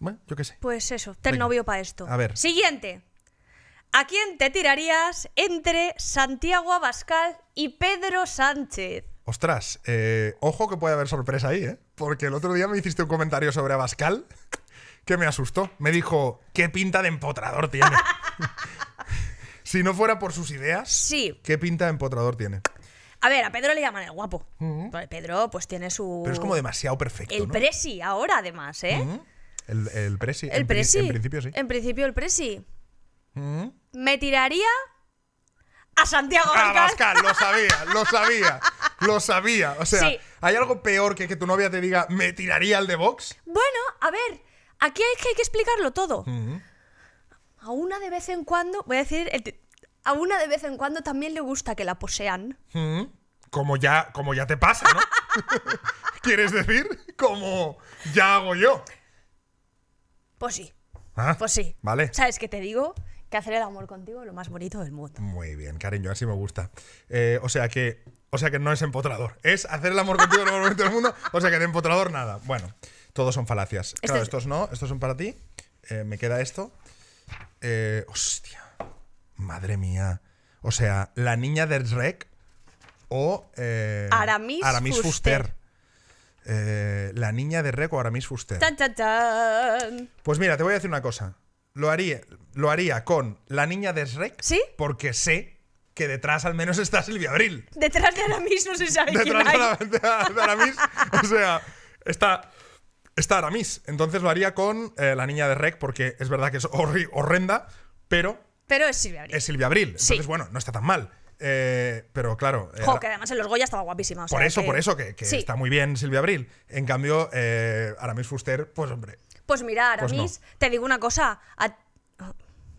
A: Bueno, yo qué sé.
B: Pues eso, te novio para esto. A ver. Siguiente. ¿A quién te tirarías entre Santiago Abascal y Pedro Sánchez?
A: Ostras, eh, ojo que puede haber sorpresa ahí, ¿eh? Porque el otro día me hiciste un comentario sobre Abascal que me asustó. Me dijo, ¿qué pinta de empotrador tiene? si no fuera por sus ideas, sí. ¿qué pinta de empotrador tiene?
B: A ver, a Pedro le llaman el guapo. Pues Pedro, pues tiene su. Pero es como demasiado perfecto. El presi, ahora además, ¿eh?
A: el, el, presi. El presi. en principio sí.
B: En principio el presi. Me tiraría a Santiago Abascal.
A: lo sabía, lo sabía, lo sabía. O sea, ¿hay algo peor que que tu novia te diga, me tiraría al de Vox?
B: Bueno, a ver, aquí hay que, hay que explicarlo todo. A una de vez en cuando, voy a decir a una de vez en cuando también le gusta que la posean.
A: Hmm, como ya, como ya te pasa, ¿no? ¿Quieres decir? Como ya hago yo.
B: Pues sí. Ah, pues sí. Vale. ¿Sabes qué te digo? Que hacer el amor contigo es lo más bonito del mundo.
A: Muy bien, cariño, así me gusta. Eh, o sea que. O sea que no es empotrador. Es hacer el amor contigo lo más bonito del mundo. O sea que de empotrador nada. Bueno, todos son falacias. Este claro, estos no, estos son para ti. Eh, me queda esto. Eh, hostia. Madre mía. O sea, la niña de rec o Aramis, Fuster. la niña de o Aramis Fuster. Pues mira, te voy a decir una cosa. Lo haría, lo haría con la niña de rec ¿Sí? Porque sé que detrás al menos está Silvia Abril.
B: Detrás de Aramis no se sabe detrás De, Aramis,
A: o sea, está, está Aramis. Entonces lo haría con eh, la niña de Rec porque es verdad que es horrenda, pero pero es Silvia Abril. Es Silvia Abril. Entonces, bueno, no está tan mal. Eh, pero claro. Jo, que
B: además en los Goya estaba guapísima. por eso, por eso, que, está muy
A: bien Silvia Abril. En cambio, eh, Aramis Fuster, pues hombre.
B: Pues mira, pues Aramis, te digo una cosa. A... Oh,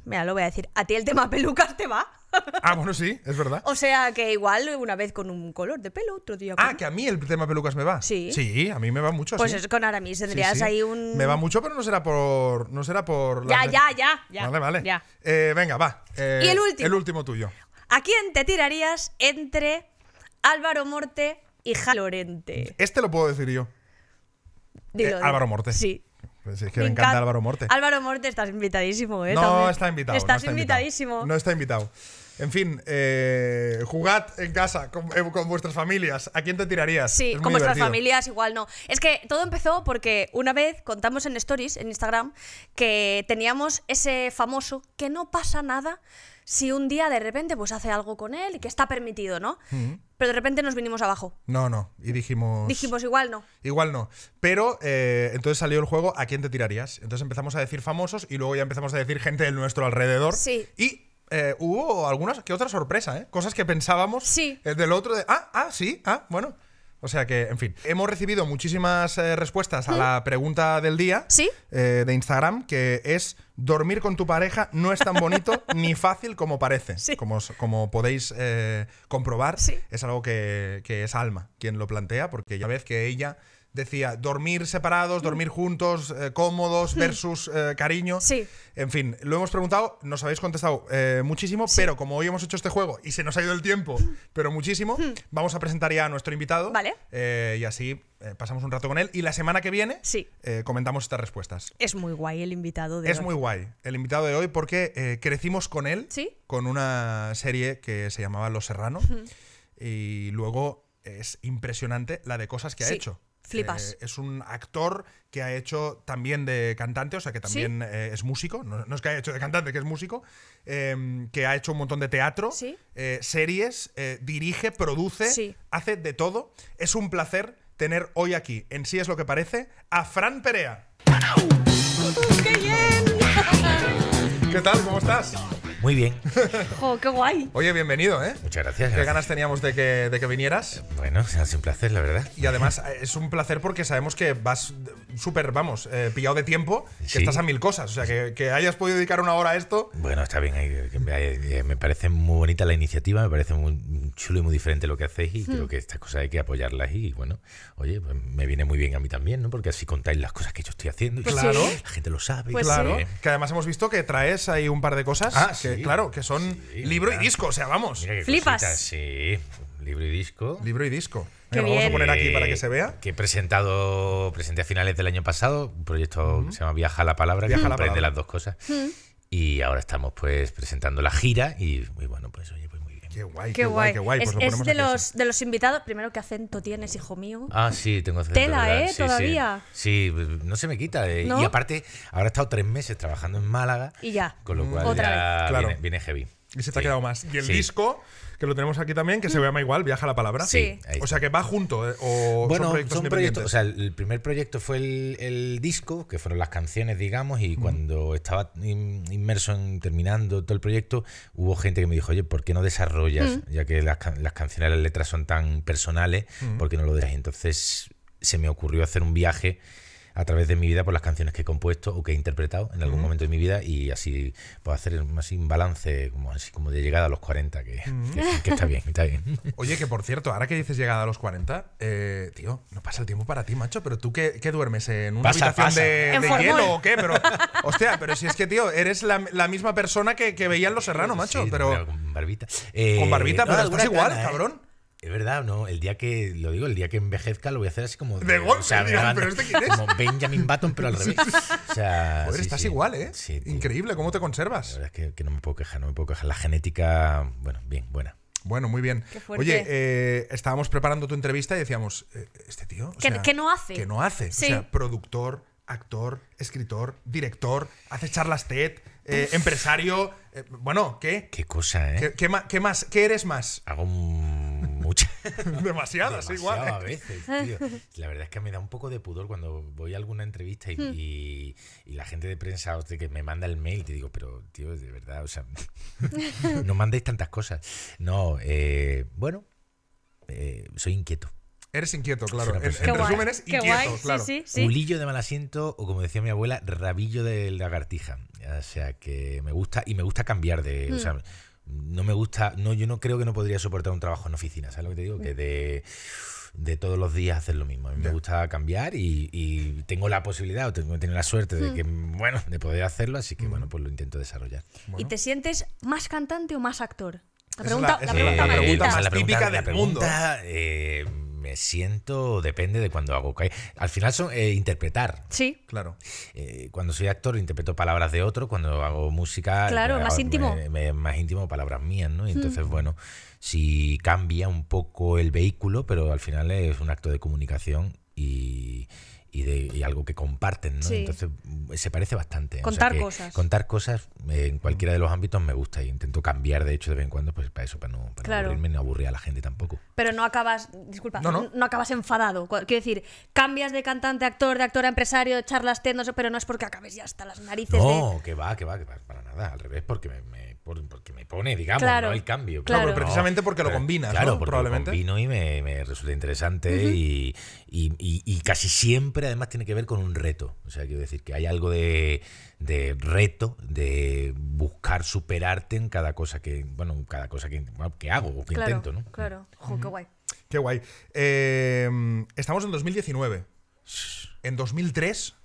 B: mira, lo voy a decir. A ti el tema pelucas te va.
A: Ah, bueno, sí, es verdad.
B: O sea que igual una vez con un color de pelo, otro día con... Ah, que
A: a mí el tema pelucas me va. Sí. Sí, a mí me va mucho. Pues es con Aramis tendrías ahí un. Me va mucho, pero no será por. No será por. Ya, ya,
B: ya, ya. Vale, vale.
A: Eh, venga, va. y el eh, último. El último tuyo.
B: ¿A quién te tirarías entre Álvaro Morte y Jalorente?
A: Este lo puedo decir yo. Eh, Álvaro Morte. Sí. Pues es que me, encanta Álvaro Morte. Álvaro
B: Morte, estás invitadísimo, ¿eh? No, está invitado. Estás invitadísimo. No
A: está invitado. En fin, eh, jugad en casa eh, con, vuestras familias. ¿A quién te tirarías? Sí, con vuestras familias
B: igual no. Es que todo empezó porque una vez contamos en Stories, en Instagram, que teníamos ese famoso que no pasa nada si un día de repente pues hace algo con él y que está permitido, ¿no? Pero de repente nos vinimos abajo.
A: No, no. Y dijimos... Dijimos igual no. Igual no. Pero eh, entonces salió el juego ¿A quién te tirarías? Entonces empezamos a decir famosos y luego ya empezamos a decir gente de nuestro alrededor. Sí. Y eh, hubo algunas que otra sorpresa, ¿eh? Cosas que pensábamos eh, del otro de, ah, ah, sí, ah, bueno. O sea que, en fin, hemos recibido muchísimas respuestas a la pregunta del día de Instagram, que es dormir con tu pareja no es tan bonito ni fácil como parece. Como, como podéis comprobar, es algo que, es Alma quien lo plantea, porque ya ves que ella decía dormir separados, mm. dormir juntos, eh, cómodos mm. versus eh, cariño. Sí. En fin, lo hemos preguntado, nos habéis contestado eh, muchísimo, pero como hoy hemos hecho este juego y se nos ha ido el tiempo, mm. pero muchísimo, vamos a presentar ya a nuestro invitado. Vale. y así pasamos un rato con él. Y la semana que viene comentamos estas respuestas.
B: Es muy guay el invitado de hoy. Es muy
A: guay el invitado de hoy porque crecimos con él, con una serie que se llamaba Los Serrano. y luego es impresionante la de cosas que ha hecho. Flipas. Eh, es un actor que ha hecho también de cantante, o sea que también eh, es músico, no, es que haya hecho de cantante, que es músico, em, que ha hecho un montón de teatro, eh, series, dirige, produce, hace de todo. Es un placer tener hoy aquí, en sí es lo que parece, a Fran Perea.
C: ¡Qué bien! ¿Qué
B: tal?
A: ¿Cómo estás? Muy bien.
B: ¡Qué guay!
A: Oye, bienvenido, ¿eh? Muchas gracias. Qué ganas teníamos de que, vinieras.
D: Bueno, bueno, es un placer, la verdad.
B: Y
A: además eh, es un placer porque sabemos que vas súper, vamos, eh, pillado de tiempo, que estás a mil cosas. O sea, que, hayas podido dedicar una hora a esto.
D: Bueno, está bien. Me parece muy bonita la iniciativa, me parece muy chulo y muy diferente lo que hacéis y creo hmm. que estas cosas hay que apoyarlas. Y bueno, oye, pues me viene muy bien a mí también, ¿no? Porque así contáis las cosas que yo estoy haciendo. Y La gente lo sabe. Pues claro. Que además hemos visto que
A: traes ahí un par de cosas. Ah, que claro,
D: que son libro y disco, o sea, vamos. Flipas. sí, libro y disco. Libro y disco. Que lo vamos a poner aquí para que se vea. Que he presentado, presenté a finales del año pasado un proyecto que se llama Viaja a la Palabra, Viaja que la aprende las dos cosas. Y ahora estamos pues presentando la gira y, y bueno, pues oye, pues Qué guay, qué, guay, Qué guay. Es, de, los,
B: de los invitados. Primero, ¿qué acento tienes, hijo mío? Ah, sí, tengo acento. Tela, ¿eh? Todavía.
D: Sí. no se me quita. Eh. Y aparte, ahora he estado tres meses trabajando en Málaga. Y
B: ya. Con lo cual, Otra vez. claro.
D: viene heavy. Y se te ha quedado más. Y el disco, que lo tenemos aquí también, que se llama igual, Viaja la Palabra.
A: Sí. O sea que va junto. Eh, o son proyectos, O sea,
D: el primer proyecto fue el, disco, que fueron las canciones, digamos, y mm. cuando estaba inmerso en terminando todo el proyecto, hubo gente que me dijo, oye, ¿por qué no desarrollas? Mm. Ya que las, las, canciones, las letras son tan personales, mm. ¿por qué no lo dejas? Entonces se me ocurrió hacer un viaje a través de mi vida por las canciones que he compuesto o que he interpretado en algún momento de mi vida y así puedo hacer más un balance como, así como de llegada a los 40, que, está bien, está bien.
A: Oye, que por cierto, ahora que dices llegada a los 40, eh, tío, no pasa el tiempo para ti, macho, pero tú que duermes en una habitación de, hielo o qué, pero hostia, pero si es que tío, eres la, misma persona que, que veían los serranos, macho, pero
D: con barbita. con barbita, eh, pero estás igual, ¿eh? cabrón. Es verdad, no, el día que, lo digo, el día que envejezca lo voy a hacer así como... De o sea, ¿pero este es? Como Benjamin Button, pero al revés. O sea, Joder, estás igual, ¿eh? Increíble,
A: ¿cómo te conservas?
D: La verdad es que, no me puedo quejar, no me puedo quejar. La genética, bueno, bien, buena.
A: Bueno, muy bien. Oye, eh, estábamos preparando tu entrevista y decíamos, eh, este tío... O que, no hace. ¿Qué no hace. O sea, productor, actor, escritor, director, hace charlas TED eh, empresario. Eh, bueno, ¿qué?
D: Qué cosa, ¿eh?
A: ¿Qué, más? ¿Qué eres más? Hago
D: muchas Demasiadas, igual. a veces, tío. La verdad es que me da un poco de pudor cuando voy a alguna entrevista y, hmm. la gente de prensa que me manda el mail. Te digo, pero tío, de verdad, o sea, no mandéis tantas cosas. No, eh, bueno, soy inquieto. Eres inquieto, claro. En, resumen, es inquieto, claro. de mal asiento, o como decía mi abuela, rabillo de lagartija. O sea, que me gusta, y me gusta cambiar de. Mm. no me gusta, no, yo no creo que no podría soportar un trabajo en oficina, ¿sabes lo que te digo? Que mm. de, todos los días hacer lo mismo. A mí me gusta cambiar y, tengo la posibilidad o tengo, la suerte de mm. que, bueno, de poder hacerlo, así que, bueno, pues lo intento desarrollar. ¿Y
B: te sientes más cantante o más actor? La pregunta, la,
D: pregunta, del mundo. ¿eh? Eh, me siento, depende de cuando hago. Al final son eh, interpretar. Sí. Claro. Eh, cuando soy actor interpreto palabras de otro, cuando hago música. Eh, claro, más íntimo. más íntimo palabras mías, ¿no? Mm. entonces, bueno, si sí cambia un poco el vehículo, pero al final es un acto de comunicación y, y, de, y algo que comparten, ¿no? Entonces mm, se parece bastante. Contar cosas. Contar cosas eh, en cualquiera de los ámbitos me gusta y intento cambiar, de hecho, de vez en cuando, pues para eso, para no, aburrirme ni aburrir a la gente tampoco.
B: Pero no acabas, disculpa, no, acabas enfadado. Quiero decir, cambias de cantante, actor, de actor a empresario, charlas tendos, pero no es porque acabes ya hasta las narices. No,
D: que va, que va, que va, para nada, al revés, porque me porque me pone, digamos, ¿no? el cambio. Claro, pero precisamente porque lo combinas, claro, probablemente. Lo combino y me, resulta interesante y, y, casi siempre además tiene que ver con un reto. O sea, quiero decir que hay algo de, reto, de buscar superarte en cada cosa que, bueno, cada cosa que, que hago o que intento, ¿no?
B: Claro, mm. Ojo, qué guay.
A: Qué guay. Eh, estamos en 2019. En 2003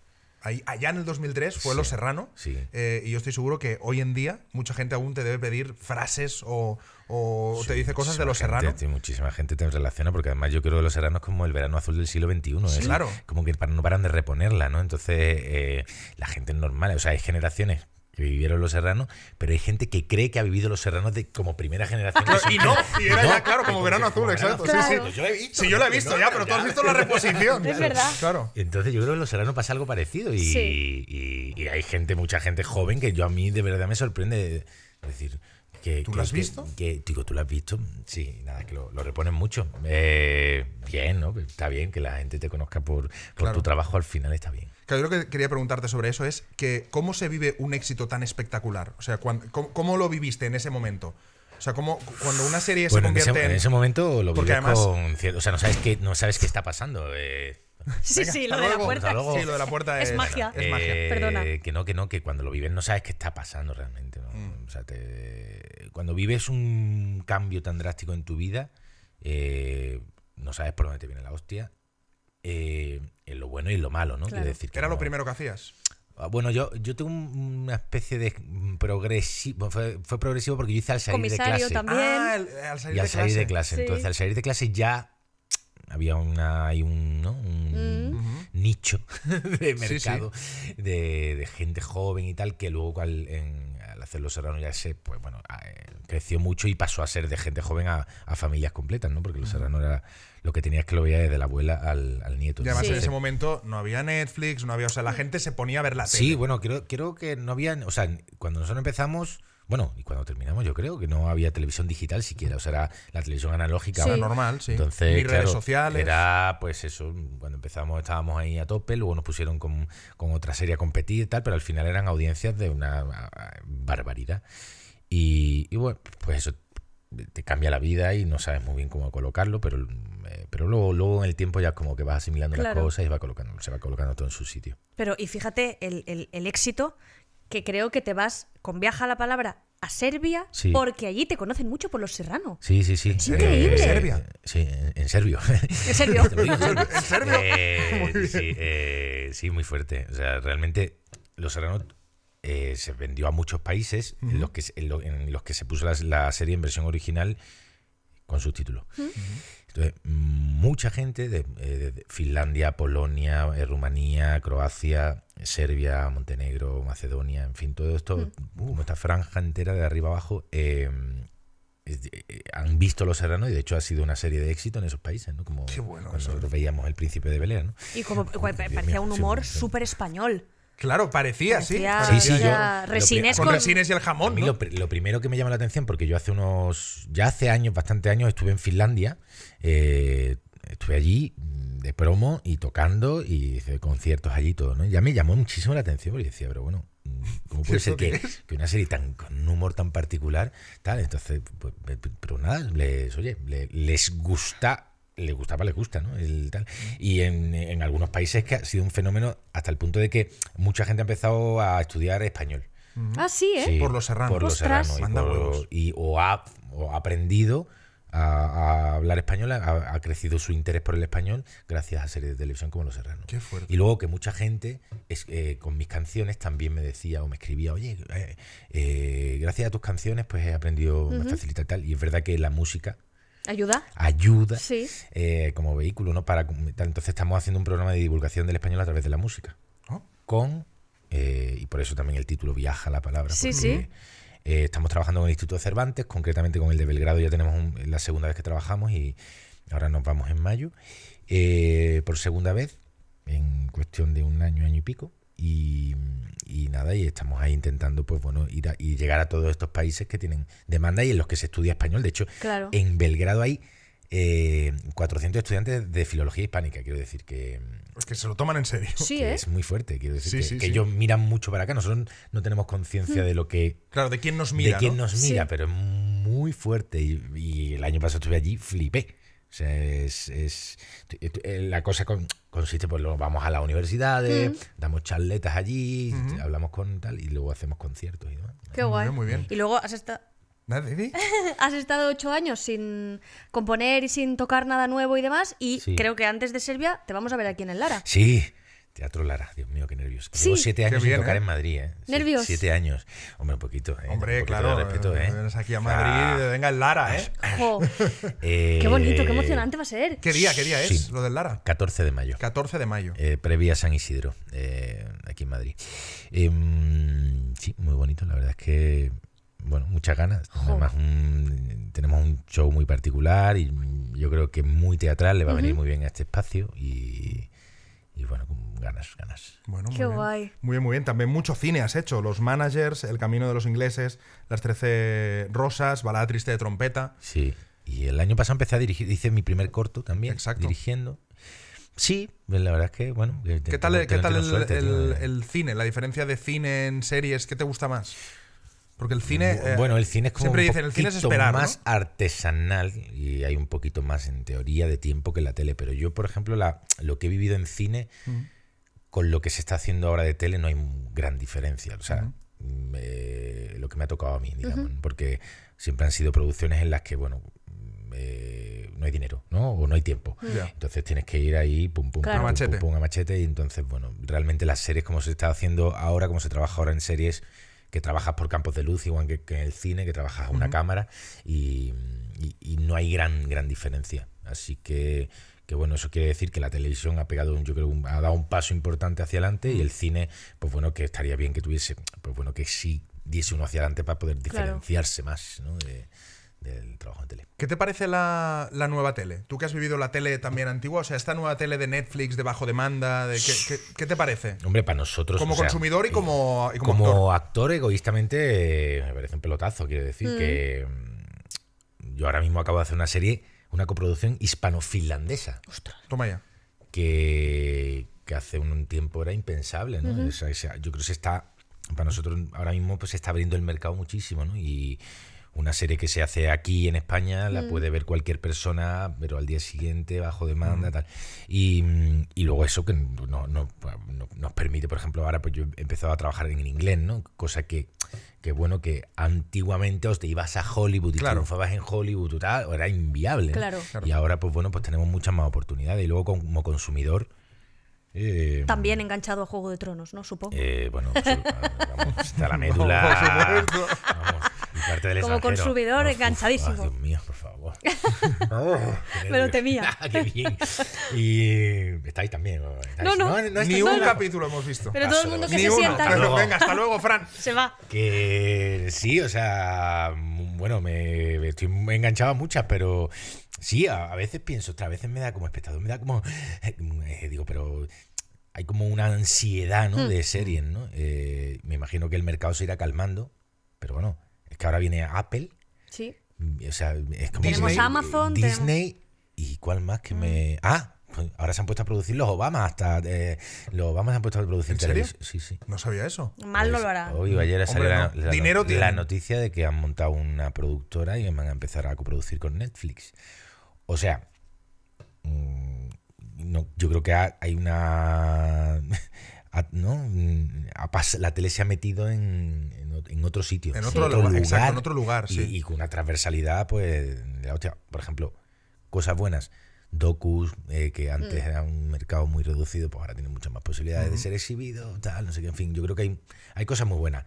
A: allá en el 2003 fue lo Los Serrano. Eh, y yo estoy seguro que hoy en día mucha gente aún te debe pedir frases o, te dice cosas de Los Serrano.
D: muchísima gente te relaciona porque además yo creo que Los Serrano es como el verano azul del siglo XXI. es ¿eh? Claro. Como que no paran de reponerla, ¿no? Entonces eh, la gente es normal. O sea, hay generaciones que vivieron los serranos, pero hay gente que cree que ha vivido los serranos de, como primera generación. Ah, y no, y era ya, claro, como verano azul, exacto. Sí, sí. Pues yo he visto, sí, yo lo he visto ya, pero tú has visto la reposición. Es verdad. Claro. Entonces yo creo que en los serranos pasa algo parecido y, y, y, hay gente, mucha gente joven que yo a mí de verdad me sorprende decir ¿Tú lo has visto? digo, ¿tú lo has visto? Sí, nada, que lo, lo reponen mucho. Eh, bien, ¿no? Pues está bien que la gente te conozca por, tu trabajo, al final está bien.
A: Claro, yo lo que quería preguntarte sobre eso es que cómo se vive un éxito tan espectacular. O sea, cómo, lo viviste en ese momento? O sea, cómo cuando una serie se convierte en ese, en... ese momento lo
D: vives con... O sea, no sabes qué, no sabes qué está pasando. Eh, Sí, sí, lo de, la puerta. es, magia. Eh, es magia. Perdona. Que no, que no, que cuando lo vives no sabes qué está pasando realmente. Mm. cuando vives un cambio tan drástico en tu vida, eh, no sabes por dónde te viene la hostia. Eh, en lo bueno y lo malo, ¿no? decir que era lo primero que hacías? Ah, bueno, yo, yo tengo una especie de progresivo. Fue, progresivo porque yo hice al salir de clase. Ah, y al salir de clase. Entonces, al salir de clase ya había una, hay un,
C: mm.
D: nicho de mercado De, gente joven y tal, que luego al, en, al hacer los serranos ya se, pues bueno, eh, creció mucho y pasó a ser de gente joven a, familias completas, ¿no? Porque los serranos era lo que tenías que lo veía desde la abuela al, nieto. Y además en ese
A: momento no había Netflix, no había, o sea, la gente se ponía a ver la tele. Sí,
D: bueno, creo, creo que no había, o sea, cuando nosotros empezamos bueno, y cuando terminamos, yo creo que no había televisión digital siquiera, o sea, era la televisión analógica. Era normal, sí. Entonces, redes sociales. Era, pues eso, cuando empezamos estábamos ahí a tope, luego nos pusieron con, otra serie a competir y tal, pero al final eran audiencias de una barbaridad. Y, bueno, pues eso te cambia la vida y no sabes muy bien cómo colocarlo, pero, eh, pero luego, luego en el tiempo ya como que vas asimilando las cosas y va colocando, se va colocando todo en su sitio.
B: Pero y fíjate el, el, el éxito que creo que te vas, con viaja la palabra, a Serbia, porque allí te conocen mucho por los serranos. Sí, sí, sí. Es increíble.
D: ¿En Serbia? Eh, sí, en, serbio. ¿En serio? ¿En eh, eh, sí, muy fuerte. O sea, realmente los serranos se vendió a muchos países en, los que, en, los que se puso la, serie en versión original con subtítulos. Entonces, mucha gente de, eh, Finlandia, Polonia, eh, Rumanía, Croacia, Serbia, Montenegro, Macedonia, en fin, todo esto, como hmm. uh, esta franja entera de arriba abajo, em, eh, han visto Los Serranos y de hecho ha sido una serie de éxito en esos países, ¿no? Como bueno, cuando nosotros veíamos El Príncipe de Belén, ¿no?
B: Y como, parecía un humor súper español.
D: Claro, parecía, sí. sí. sí, yo, resines con, resines y el jamón. lo, primero que me llama la atención, porque yo hace unos. Ya hace años, bastante años, estuve en Finlandia. Eh, estuve allí de promo y tocando y hice conciertos allí y todo, ¿no? Ya me llamó muchísimo la atención porque decía, pero bueno, ¿cómo puede ser que, una serie tan con un humor tan particular, tal? Entonces, pues, pero nada, les, oye, les gusta le gustaba, le gusta, ¿no? El tal. Y en, algunos países que ha sido un fenómeno hasta el punto de que mucha gente ha empezado a estudiar español. Ah, sí, ¿eh? por los serranos. Por los serranos. Y, o, ha, o aprendido a, hablar español, ha, crecido su interés por el español gracias a series de televisión como Los Serranos. Qué fuerte. Y luego que mucha gente es, eh, con mis canciones también me decía o me escribía, oye, eh, eh, gracias a tus canciones pues he aprendido, a facilitar me facilita tal. Y es verdad que la música Ayuda. Ayuda sí. Eh, como vehículo, ¿no? Para entonces estamos haciendo un programa de divulgación del español a través de la música. Oh. Con, eh, y por eso también el título viaja la palabra. Sí, sí. Eh, estamos trabajando con el Instituto Cervantes, concretamente con el de Belgrado, ya tenemos la segunda vez que trabajamos y ahora nos vamos en mayo. por segunda vez, en cuestión de un año, año y pico. Y, nada, y estamos ahí intentando, pues bueno, ir y llegar a todos estos países que tienen demanda y en los que se estudia español. De hecho, en Belgrado hay eh, 400 estudiantes de filología hispánica, quiero decir que... Que se lo toman en serio. Sí, ¿eh? es muy fuerte, quiero decir que, ellos miran mucho para acá. Nosotros no tenemos conciencia mm. de lo que... Claro, de quién nos mira. De quién nos mira, pero es muy fuerte. Y, y, el año pasado estuve allí, flipé es, eh, eh, la cosa consiste, pues vamos a las universidades, mm. damos charletas allí, hablamos con tal y luego hacemos conciertos y demás.
B: Qué guay. Y luego has estado... Has estado ocho años sin componer y sin tocar nada nuevo y demás, y creo que antes de Serbia te vamos a ver aquí en el Lara.
D: Sí, Teatro Lara, Dios mío, qué nervios. Llevo siete años bien, sin tocar ¿eh? en Madrid, ¿eh? Nervios. Siete años. Hombre, un poquito, ¿eh? Hombre, claro. respeto, ¿eh? ¿eh? Vienes aquí a Madrid, ah. venga el Lara, ¿eh? ¿eh? Qué bonito, qué emocionante va a ser. ¿Qué día, qué día es lo del Lara? 14 de mayo. 14 de mayo. previa San Isidro, aquí en Madrid. Em, sí, muy bonito, la verdad es que bueno, muchas ganas. Además, tenemos un show muy particular y yo creo que muy teatral, le va a venir muy bien a este espacio y, y bueno, con ganas, ganas. Qué muy guay.
A: Muy bien, muy bien. También mucho cine has hecho. Los Managers, El Camino de los
D: Ingleses, Las Trece Rosas, Balada Triste de Trompeta. Sí. Y el año pasado empecé a dirigir, hice mi primer corto también, Exacto. dirigiendo. Sí, la verdad es que, bueno. ¿Qué tal, ¿qué tal el,
A: cine? La diferencia de cine en series, ¿qué te gusta más? Porque el cine. Eh, bueno, el cine es como. Siempre un dicen, el cine es más
D: artesanal y hay un poquito más en teoría de tiempo que la tele. Pero yo, por ejemplo, la, lo que he vivido en cine con lo que se está haciendo ahora de tele no hay gran diferencia. O sea, mm, eh, lo que me ha tocado a mí, digamos. Porque siempre han sido producciones en las que, bueno. Mm, eh, no hay dinero, ¿no? O no hay tiempo. Entonces tienes que ir ahí, pum, pum, a machete. pum, pum, a machete. Y entonces, bueno, realmente las series, como se está haciendo ahora, como se trabaja ahora en series, que trabajas por campos de luz, igual que, en el cine, que trabajas a una cámara y, no hay gran, gran diferencia. Así que, que, bueno, eso quiere decir que la televisión ha pegado, yo creo, ha dado un paso importante hacia adelante y mm. el cine, pues bueno, que estaría bien que tuviese, pues bueno, que sí diese uno hacia adelante para poder diferenciarse más. ¿no? trabajo en tele. ¿Qué te parece la,
A: nueva tele? Tú que has vivido la tele también antigua, o sea, esta nueva tele de Netflix de bajo demanda, de, ¿qué, te parece?
D: Hombre, para nosotros. Como consumidor y como, como, actor. egoístamente, me parece un pelotazo, quiero decir, que mm. yo ahora mismo acabo de hacer una serie, una coproducción hispano-finlandesa. Ostras. Toma ya. Que, hace un tiempo era impensable, ¿no? yo creo que se está, para nosotros ahora mismo pues se está abriendo el mercado muchísimo, ¿no? Y, una serie que se hace aquí en España la mm. puede ver cualquier persona, pero al día siguiente bajo demanda, mm. tal. Y, luego eso que no, no, nos permite, por ejemplo, ahora pues yo he empezado a trabajar en inglés, ¿no? Cosa que, que bueno, que antiguamente os te ibas a Hollywood y claro. triunfabas en Hollywood tal, era inviable. Claro. Y ahora pues bueno, pues tenemos muchas más oportunidades. Y luego como consumidor... Eh,
B: También enganchado a Juego de Tronos, ¿no? Supongo. Eh, bueno, ah, vamos, la
D: médula. vamos, como consumidor enganchadísimo. Dios mío, por favor. Me lo temía. Ah, qué bien. Y estáis también. no,
C: no, no,
B: no ni un
A: capítulo hemos visto. Pero todo el mundo que se
B: sienta. Hasta Venga, hasta luego, Fran. se va.
D: Que sí, o sea, bueno, me, estoy enganchado a muchas, pero sí, a, veces pienso, A veces me da como espectador, me da como. Eh, digo, pero hay como una ansiedad ¿no? Hmm. de series, ¿no? Eh, me imagino que el mercado se irá calmando, pero bueno, que ahora viene Apple. Sí. O sea, es como tenemos Amazon, Disney y cuál más que me. Mm. Ah, pues ahora se han puesto a producir los Obama hasta eh, los Obama se han puesto a producir televisión. Sí, sí. No sabía eso. Mal no pues, lo hará. Hoy ayer salió la, noticia de que han montado una productora y van a empezar a coproducir con Netflix. O sea, mm, yo creo que hay una ¿no? la tele se ha metido en, en, otro sitio. En otro, lugar, en otro lugar, y, con una transversalidad, pues, Por ejemplo, cosas buenas. Docus, eh, que antes mm. era un mercado muy reducido, pues ahora tiene muchas más posibilidades de ser exhibido, tal, no sé qué. En fin, yo creo que hay, hay cosas muy buenas.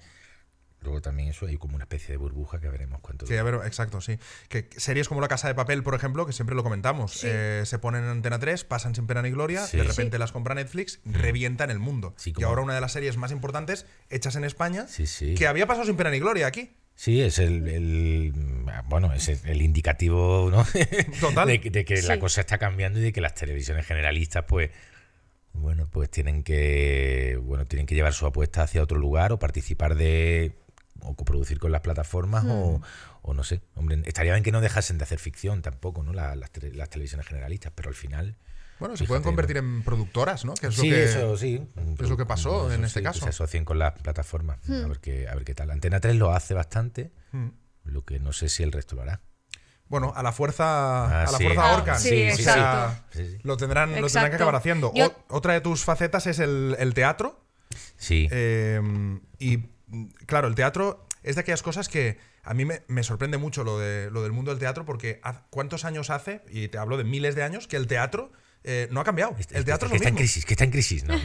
D: Luego también eso hay como una especie de burbuja que veremos cuánto. Sí, a ver,
A: exacto, sí. Que series como La Casa de Papel, por ejemplo, que siempre lo comentamos, eh, se ponen en Antena 3, pasan sin pena ni gloria, de repente las compra Netflix, mm. revientan el mundo. y ahora una de las series más importantes hechas en España, que había pasado sin pena ni gloria aquí.
D: Sí, es el, bueno, es el indicativo, ¿no? Total. de, de, que la cosa está cambiando y de que las televisiones generalistas, pues, bueno, pues tienen que bueno, tienen que llevar su apuesta hacia otro lugar o participar de o coproducir con las plataformas hmm. o, no sé. Hombre, estaría bien que no dejasen de hacer ficción tampoco, ¿no? Las, televisiones generalistas, pero al final... Bueno, se pueden convertir en productoras, ¿no? Que es sí, lo que, eso sí. Es lo que pasó en este caso. Que se asocian con las plataformas. A, hmm. ver qué, a ver tal. Antena 3 lo hace bastante, hmm. lo que no sé si el resto lo hará. Bueno, a la fuerza, a ah, la fuerza ah, Orca. Sí,
A: Lo, tendrán, lo tendrán que acabar haciendo. otra de tus facetas es el, teatro. Sí. Eh, y claro, el teatro es de aquellas cosas que a mí me, sorprende mucho lo, de, lo del mundo del teatro porque ¿cuántos años hace? Y te hablo de miles de años que el teatro eh, no ha cambiado. Este, el este, teatro que está en crisis,
D: que está en crisis, ¿no?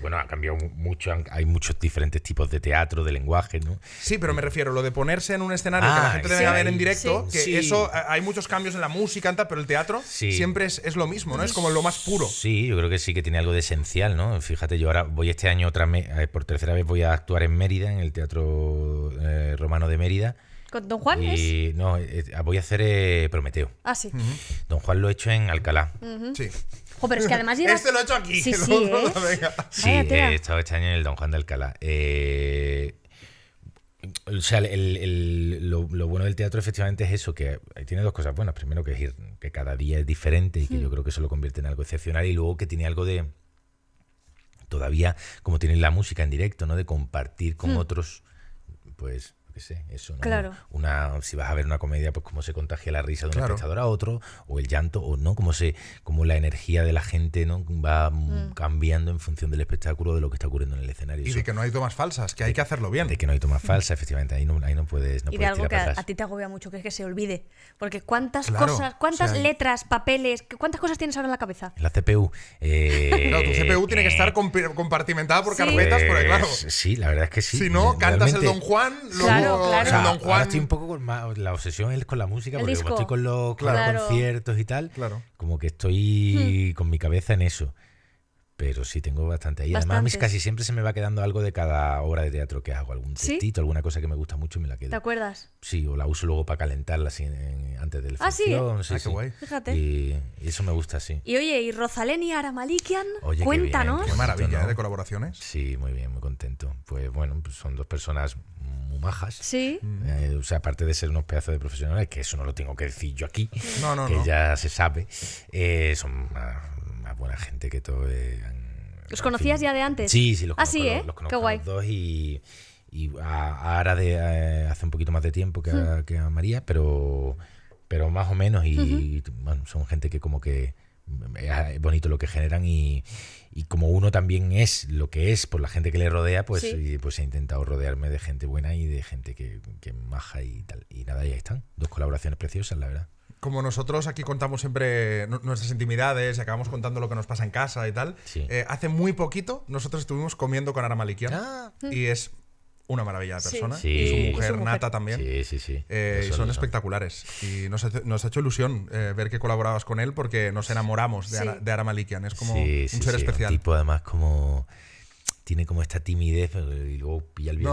D: bueno, ha cambiado mucho, hay muchos diferentes tipos de teatro, de lenguaje, ¿no?
A: Sí, pero eh, me refiero lo de ponerse en un escenario que la ah, gente debe ver en directo, que eso hay muchos cambios en la música, pero el teatro siempre es, lo mismo, ¿no? Es como lo más
D: puro. Sí, yo creo que sí que tiene algo de esencial, ¿no? Fíjate, yo ahora voy este año otra eh, por tercera vez voy a actuar en Mérida, en el Teatro Romano de Mérida. Don Juan? Y, eh, No, ah, voy a hacer eh, Prometeo. Ah, sí. Don Juan lo he hecho en Alcalá.
B: Sí. pero es que además Este lo he hecho aquí. Sí, sí,
D: ¿eh? he estado este año en el Don Juan de Alcalá. O sea, lo, bueno del teatro efectivamente es eso, que tiene dos cosas buenas. Primero, que, es, que cada día es diferente y que hmm. yo creo que eso lo convierte en algo excepcional. Y luego que tiene algo de, todavía, como tiene la música en directo, ¿no? De compartir con hmm. otros, pues que sé, eso, Claro. Una, si vas a ver una comedia, pues cómo se contagia la risa de un espectador a otro, o el llanto, o no, cómo se, como la energía de la gente ¿no? va mm. cambiando en función del espectáculo, de lo que está ocurriendo en el escenario. Y de que no hay tomas falsas, que hay que hacerlo bien. De que no hay tomas falsas, efectivamente, ahí no, ahí no puedes. y de algo que a,
B: ti te agobia mucho, que es que se olvide. Porque cuántas cosas, cuántas letras, papeles, cuántas cosas tienes ahora en la cabeza.
D: La CPU. Eh, tu CPU tiene que eh, estar compartimentada por carpetas, porque pues, claro. Sí, la verdad es que sí. Si no, cantas el Don Juan, lo claro, claro. O estoy un poco con la obsesión es con la música, porque como estoy con los, conciertos y tal, como que estoy hmm. con mi cabeza en eso. Pero sí tengo bastante ahí. Además, casi siempre se me va quedando algo de cada obra de teatro que hago. Algún textito, alguna cosa que me gusta mucho y me la quedo. ¿Te acuerdas? Sí, o la uso luego para calentarla antes del ah, ah, sí, Fíjate. Y, eso me gusta, sí.
B: Y oye, y Rosalén y Aramalikian, cuéntanos. Qué, maravilla
D: ¿eh? de colaboraciones. Sí, muy bien, muy contento. Pues bueno, pues son dos personas majas. Sí. Mm. Eh, o sea, aparte de ser unos pedazos de profesionales, que eso no lo tengo que decir yo aquí, que ya se sabe, eh, son más, buena gente que todo. Eh,
B: ¿Los conocías ya de antes? Sí, sí, los ah, conozco. Los, Qué guay. Los
D: dos y, ahora de, hace un poquito más de tiempo hmm. que a, María, pero, pero más o menos. Y, son gente que como que es bonito lo que generan y, como uno también es lo que es por la gente que le rodea, pues, eh, pues he intentado rodearme de gente buena y de gente que, que maja y tal. Y nada, ahí están. Dos colaboraciones preciosas, la verdad.
A: Como nosotros aquí contamos siempre nuestras intimidades y acabamos contando lo que nos pasa en casa y tal, eh, hace muy poquito nosotros estuvimos comiendo con Ara ah. y es una maravilla de persona. Y, su mujer, Nata también. Sí, sí, sí. y eh, son espectaculares. Y nos, ha, hecho ilusión eh, ver que colaborabas con él porque nos enamoramos de, de Es como un ser especial. Un
D: tipo además como... Tiene como esta timidez y luego pilla el Y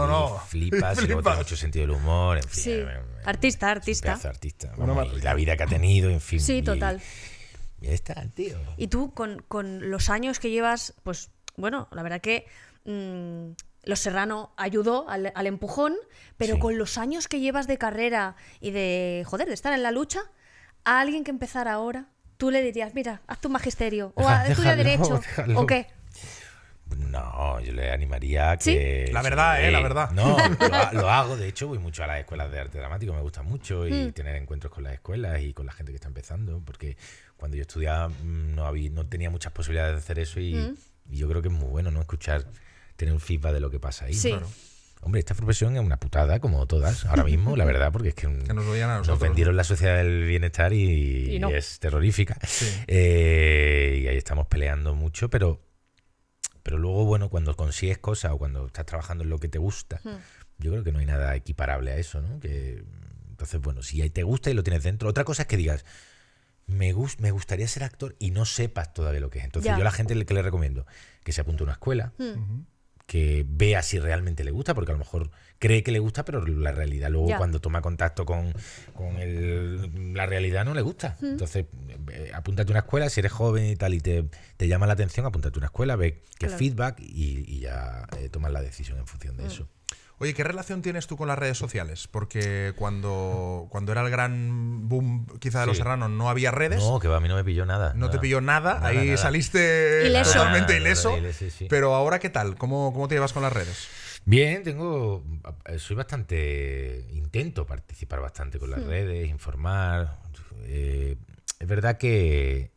D: flipas, y, luego tiene mucho sentido del humor, en fin.
B: Eh, artista, artista. artista.
D: la vida que ha tenido, en fin. Sí, total.
B: Y, ahí está, tío. Y tú, con, con los años que llevas, pues bueno, la verdad que mmm, los Serrano ayudó al, empujón, pero con los años que llevas de carrera y de, joder, de estar en la lucha, a alguien que empezara ahora, tú le dirías, mira, haz tu magisterio, o haz derecho, o qué.
D: No, yo le animaría que... La verdad, eh, la verdad. No, lo, hago, de hecho, voy mucho a las escuelas de arte dramático, me gusta mucho y mm. tener encuentros con las escuelas y con la gente que está empezando, porque cuando yo estudiaba mm, no, había, no tenía muchas posibilidades de hacer eso y, mm. y yo creo que es muy bueno, ¿no? Escuchar tener un feedback de lo que pasa ahí. Hombre, esta profesión es una putada, como todas, ahora mismo, la verdad, porque es que, nos, vendieron la sociedad del bienestar y, es terrorífica. Eh, y ahí estamos peleando mucho, pero, pero luego, bueno, cuando consigues cosas o cuando estás trabajando en lo que te gusta, hmm. yo creo que no hay nada equiparable a eso, ¿no? Que, entonces, bueno, si ahí te gusta y lo tienes dentro, otra cosa es que digas, me, me gustaría ser actor y no sepas todavía lo que es. Entonces, yo a la gente que le recomiendo que se apunte a una escuela. Hmm que vea si realmente le gusta, porque a lo mejor cree que le gusta, pero la realidad luego cuando toma contacto con, el, la realidad no le gusta. Entonces, eh, apúntate a una escuela, si eres joven y tal, y te, te llama la atención, apúntate a una escuela, ve qué feedback y, ya eh, tomas la decisión en función de mm. eso. Oye, ¿qué relación tienes tú con las redes
A: sociales? Porque cuando, cuando era el gran boom, quizá de los serranos, no había redes. No,
D: que a mí no me pilló nada. No te pilló nada, ahí saliste totalmente ileso. Pero ahora, ¿qué tal? ¿Cómo, ¿Cómo te llevas con las redes? Bien, tengo. Soy bastante. Intento participar bastante con las hmm. redes, informar. Eh, es verdad que,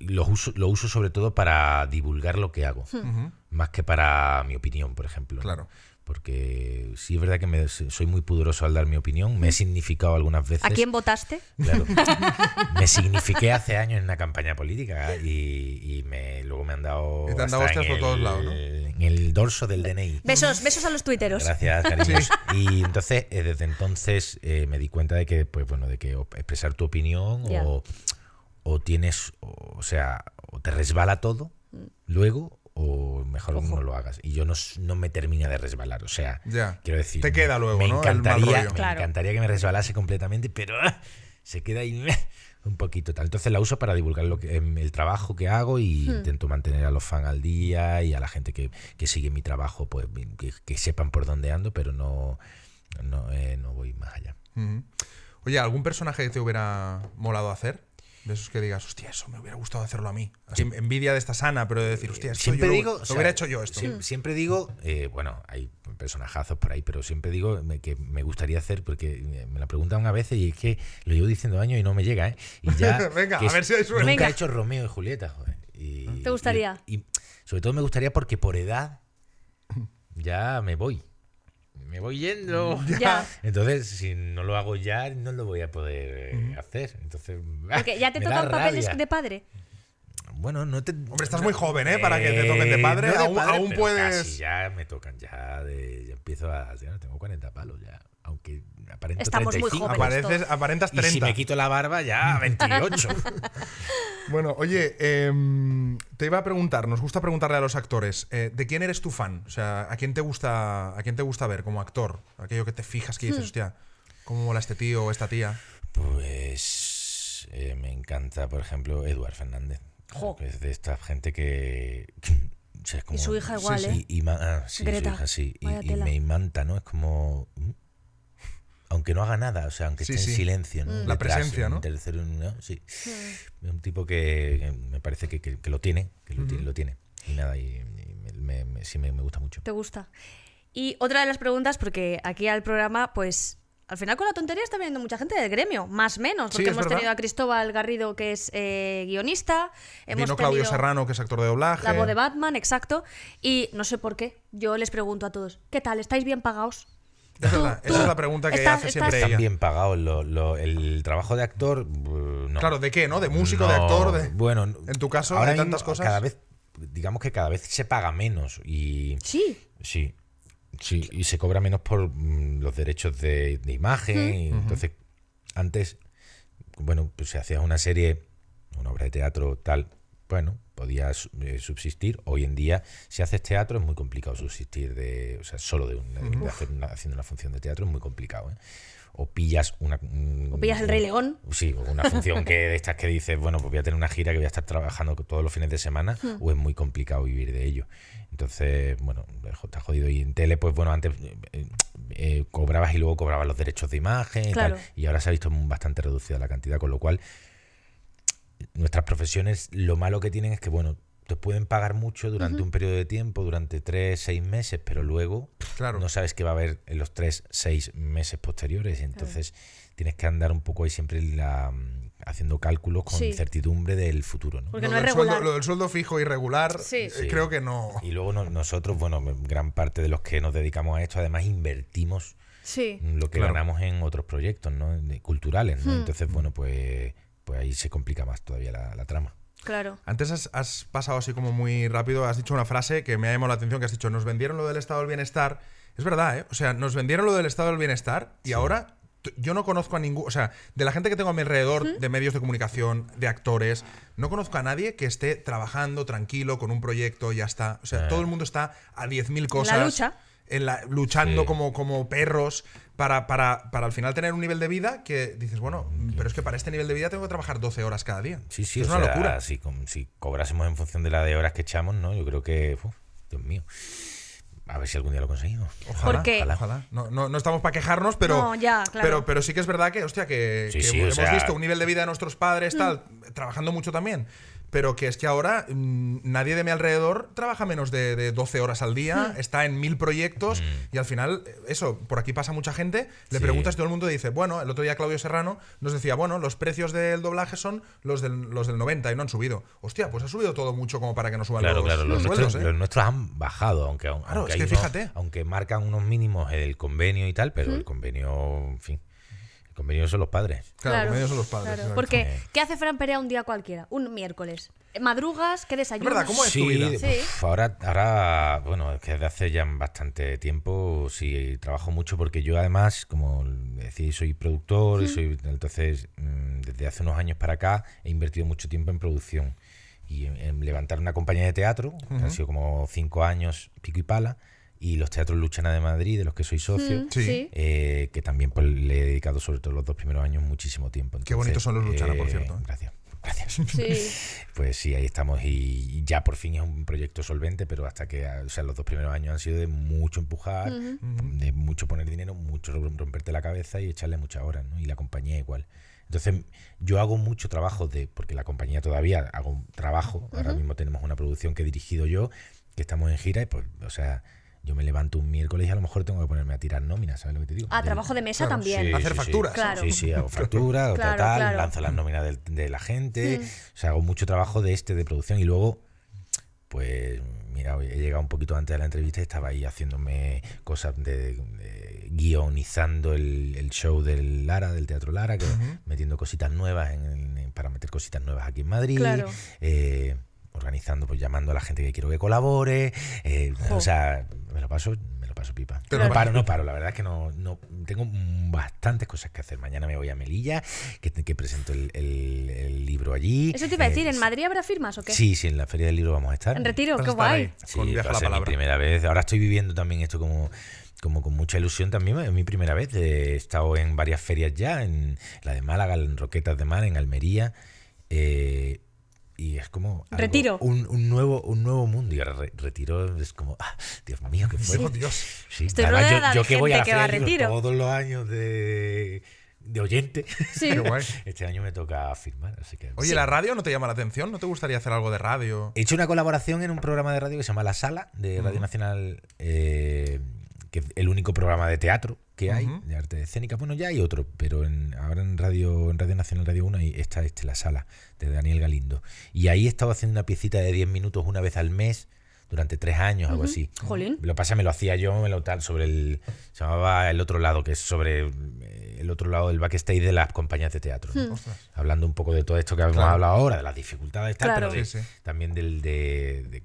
D: lo, uso, sobre todo para divulgar lo que hago, hmm. más que para mi opinión, por ejemplo. Claro porque sí es verdad que soy muy pudoroso al dar mi opinión. Me he mm. significado algunas veces. ¿A quién votaste? Claro.
B: me signifiqué hace
D: años en una campaña política y, luego me han dado. Te han dado todos lados, ¿no? En el dorso del DNI.
B: Besos, besos a los tuiteros. Gracias, cariños. Y
D: entonces, eh, desde entonces eh, me di cuenta de que, pues bueno, de que expresar tu opinión o, tienes, o sea, o te resbala todo mm. luego o mejor no lo hagas. Y yo no, me termina de resbalar. O sea, ya. quiero decir. Te queda luego, me ¿no? Encantaría, me que me resbalase completamente, pero ah, se queda ahí un poquito tal. Entonces la uso para divulgar lo que, em, el trabajo que hago y hmm. intento mantener a los fans al día y a la gente que, sigue mi trabajo, pues que, sepan por dónde ando, pero no, no, eh, voy más allá.
A: Oye, ¿algún personaje que te hubiera molado hacer? De esos que digas, hostia, eso me hubiera gustado hacerlo a mí. envidia de esta sana, pero de decir, hostia, esto siempre digo, lo,
D: hubiera hecho yo esto. Mm. Siempre, digo, eh, bueno, hay personajazos por ahí, pero siempre digo que me gustaría hacer, porque me la preguntan Una veces y es que lo llevo diciendo años y no me llega, ¿eh? Y ya, Venga, a ver si Nunca he hecho Romeo y Julieta, joder. Y, ¿Te gustaría? y sobre todo me gustaría porque por edad ya me voy me voy yendo. Mm. Entonces, si no lo hago ya, no lo voy a poder eh, hacer. Entonces, Porque ya te tocan papeles de padre. Bueno, no te. Hombre, estás muy joven, ¿eh? Para que te eh, toquen de padre. aún, puedes. Casi ya me tocan, ya, de, ya empiezo a. tengo 40 palos ya aunque aparento Estamos 35. aparentas 30. Y si me quito la barba ya 28.
A: bueno, oye, em, te iba a preguntar, nos gusta preguntarle a los actores, eh, ¿de quién eres tu fan? O sea, ¿a quién te gusta, a quién te gusta ver como actor? Aquello que te fijas que
D: dices, hmm. hostia, ¿cómo mola este tío o esta tía? Pues eh, me encanta, por ejemplo, Eduard Fernández. Es de esta gente que y su hija igual, ¿eh? ah, sí, su hija sí. y, me imanta, ¿no? Es como aunque no haga nada, o sea, aunque esté en silencio. Mm. la presencia, ¿no? ¿no? Sí. Un tipo que, me parece que, lo tiene, que lo, tiene, Y nada, y, sí me,
B: gusta mucho. ¿Te gusta? Y otra de las preguntas, porque aquí al programa, pues al final con la tontería está viendo mucha gente del gremio, más menos, porque hemos tenido a Cristóbal Garrido, que es eh, guionista, hemos Vino Claudio Serrano,
A: que es actor de doblaje. La de
B: Batman, exacto. Y no sé por qué, yo les pregunto a todos, ¿qué tal? ¿Estáis bien pagados?
A: Esa, es, la,
D: pregunta que hace siempre bien pagado el trabajo de actor. Mm, claro, ¿de
A: qué, no? ¿De músico, de actor? De...
D: Bueno, en tu caso, ahora hay tantas cosas. Cada vez, digamos que cada vez se paga menos. Y, sí. Sí. Sí, y se cobra menos por mm, los derechos de, imagen. Entonces, antes, bueno, pues se hacía una serie, una obra de teatro, tal, bueno, podía eh, subsistir. Hoy en día, si haces teatro, es muy complicado subsistir de, o sea, solo de, haciendo una función de teatro, es muy complicado. ¿eh? O pillas una. Mm,
B: o pillas el Rey León. Sí,
D: una función que de estas que dices, bueno, pues voy a tener una gira que voy a estar trabajando todos los fines de semana, hmm. o es muy complicado vivir de ello. Entonces, bueno, te has jodido. Y en tele, pues bueno, antes eh, cobrabas y luego cobrabas los derechos de imagen y ahora se ha visto bastante reducida la cantidad, con lo cual nuestras profesiones lo malo que tienen es que, bueno, te pueden pagar mucho durante un periodo de tiempo, durante tres, seis meses, pero luego no sabes qué va a haber en los tres, seis meses posteriores. Entonces tienes que andar un poco ahí siempre la, mm, haciendo cálculos con incertidumbre del futuro. ¿no? Porque lo, del Sueldo, fijo irregular, eh, creo que no. Y luego nosotros, bueno, gran parte de los que nos dedicamos a esto, además invertimos lo que ganamos en otros proyectos ¿no? culturales. Hmm. Entonces, bueno, pues pues ahí se complica más todavía la, trama. Claro. Antes has, pasado así como muy rápido, has dicho una frase que
A: me ha llamado la atención, que has dicho, nos vendieron lo del estado del bienestar. Es verdad, ¿eh? O sea, nos vendieron lo del estado del bienestar y ahora yo no conozco a ningún, o sea, de la gente que tengo a mi alrededor, de medios de comunicación, de actores, no conozco a nadie que esté trabajando tranquilo con un proyecto, ya está. O sea, eh. todo el mundo está a 10.000 cosas. La lucha luchando como, como perros para, para, para, al final tener un nivel de vida que dices, bueno, pero es que para este nivel de vida tengo que trabajar 12 horas cada día. Sí, sí, es una locura.
D: Si, cobrásemos en función de la de horas que echamos, ¿no? Yo creo que, Dios mío. A ver si algún día lo conseguimos. Ojalá,
A: ojalá. No, no, estamos para quejarnos, pero, pero, pero sí que es verdad que, hostia, que, hemos visto un
D: nivel de vida de nuestros
A: padres, mm. tal, trabajando mucho también pero que es que ahora mm, nadie de mi alrededor trabaja menos de, 12 horas al día, hmm. está en mil proyectos hmm. y al final, eh, eso, por aquí pasa mucha gente, le preguntas todo el mundo dice, bueno, el otro día Claudio Serrano nos decía, bueno, los precios del doblaje son los del, los del 90 y no han subido. Hostia, pues ha subido todo mucho como para que no suban claro, los, claro, los, ¿eh?
D: nuestros, han bajado, aunque, claro, es que fíjate. aunque marcan unos mínimos el convenio y tal, pero ¿Mm? el convenio, en fin. Convenidos son los padres. Claro, convenidos son los padres. Porque,
B: ¿qué hace Fran Perea un día cualquiera? Un miércoles. Eh, madrugas, ¿qué desayunas? ¿Cómo es sí, tu vida?
D: ahora, ahora, bueno, es que desde hace ya bastante tiempo sí trabajo mucho porque yo además, como decís, soy productor y soy, entonces, mm, desde hace unos años para acá he invertido mucho tiempo en producción y en, levantar una compañía de teatro, que han sido como cinco años, pico y pala y los Teatros Luchana de Madrid, de los que soy socio, mm, eh, que también pues, le he dedicado sobre todo los dos primeros años muchísimo tiempo. Qué bonitos son los Luchana, por eh, cierto. Gracias. Gracias. pues sí, ahí estamos y ya por fin es un proyecto solvente, pero hasta que, o sea, los dos primeros años han sido de mucho empujar, de mucho poner dinero, mucho romperte la cabeza y echarle muchas horas, Y la compañía igual. Entonces, yo hago mucho trabajo de, porque la compañía todavía hago trabajo, ahora mismo tenemos una producción que he dirigido yo, que estamos en gira y pues, o sea, yo me levanto un miércoles y a lo mejor tengo que ponerme a tirar nóminas, ¿sabes lo que te digo? Ah, trabajo de mesa también. Sí, hacer facturas. Claro. sí, sí, hago facturas, tal, lanzo las nóminas de, la gente. Mm. O sea, hago mucho trabajo de este, de producción. Y luego, pues, mira, he llegado un poquito antes de la entrevista y estaba ahí haciéndome cosas de, guionizando el, show del Lara, del Teatro Lara, que metiendo cositas nuevas para meter cositas nuevas aquí en Madrid. Eh, organizando, pues llamando a la gente que quiero que colabore. Eh, o sea, me lo paso, me lo paso pipa. Pero no paro, no paro. La verdad es que no, no tengo bastantes cosas que hacer. Mañana me voy a Melilla, que, que presento el, libro allí. Eso te iba a decir, eh, ¿en
B: Madrid habrá firmas o qué? Sí,
D: sí, en la Feria del Libro vamos a estar. En retiro, pues qué guay. Sí, va a ser mi primera vez. Ahora estoy viviendo también esto como como con mucha ilusión también, es mi primera vez, eh, he estado en varias ferias ya, en la de Málaga, en Roquetas de Mar, en Almería, eh, y es como retiro un, nuevo un nuevo mundo y ahora retiro es como ah, Dios mío qué fuego Dios yo, que voy a hacer todos los años de, oyente este año me toca firmar así que oye la radio no te llama la atención no te gustaría hacer algo de radio he hecho una colaboración en un programa de radio que se llama la sala de Radio Nacional eh, que es el único programa de teatro que hay de arte escénica. Bueno, ya hay otro, pero en, ahora en Radio, en Radio Nacional Radio 1 está este, la sala de Daniel Galindo. Y ahí estaba haciendo una piecita de 10 minutos una vez al mes durante tres años, algo así. Jolín. Lo pasa, me lo hacía yo, me lo tal, sobre el. Se llamaba El otro lado, que es sobre eh, el otro lado del backstage de las compañías de teatro. Hmm. Hablando un poco de todo esto que habíamos hablado ahora, de las dificultades, pero también del, de,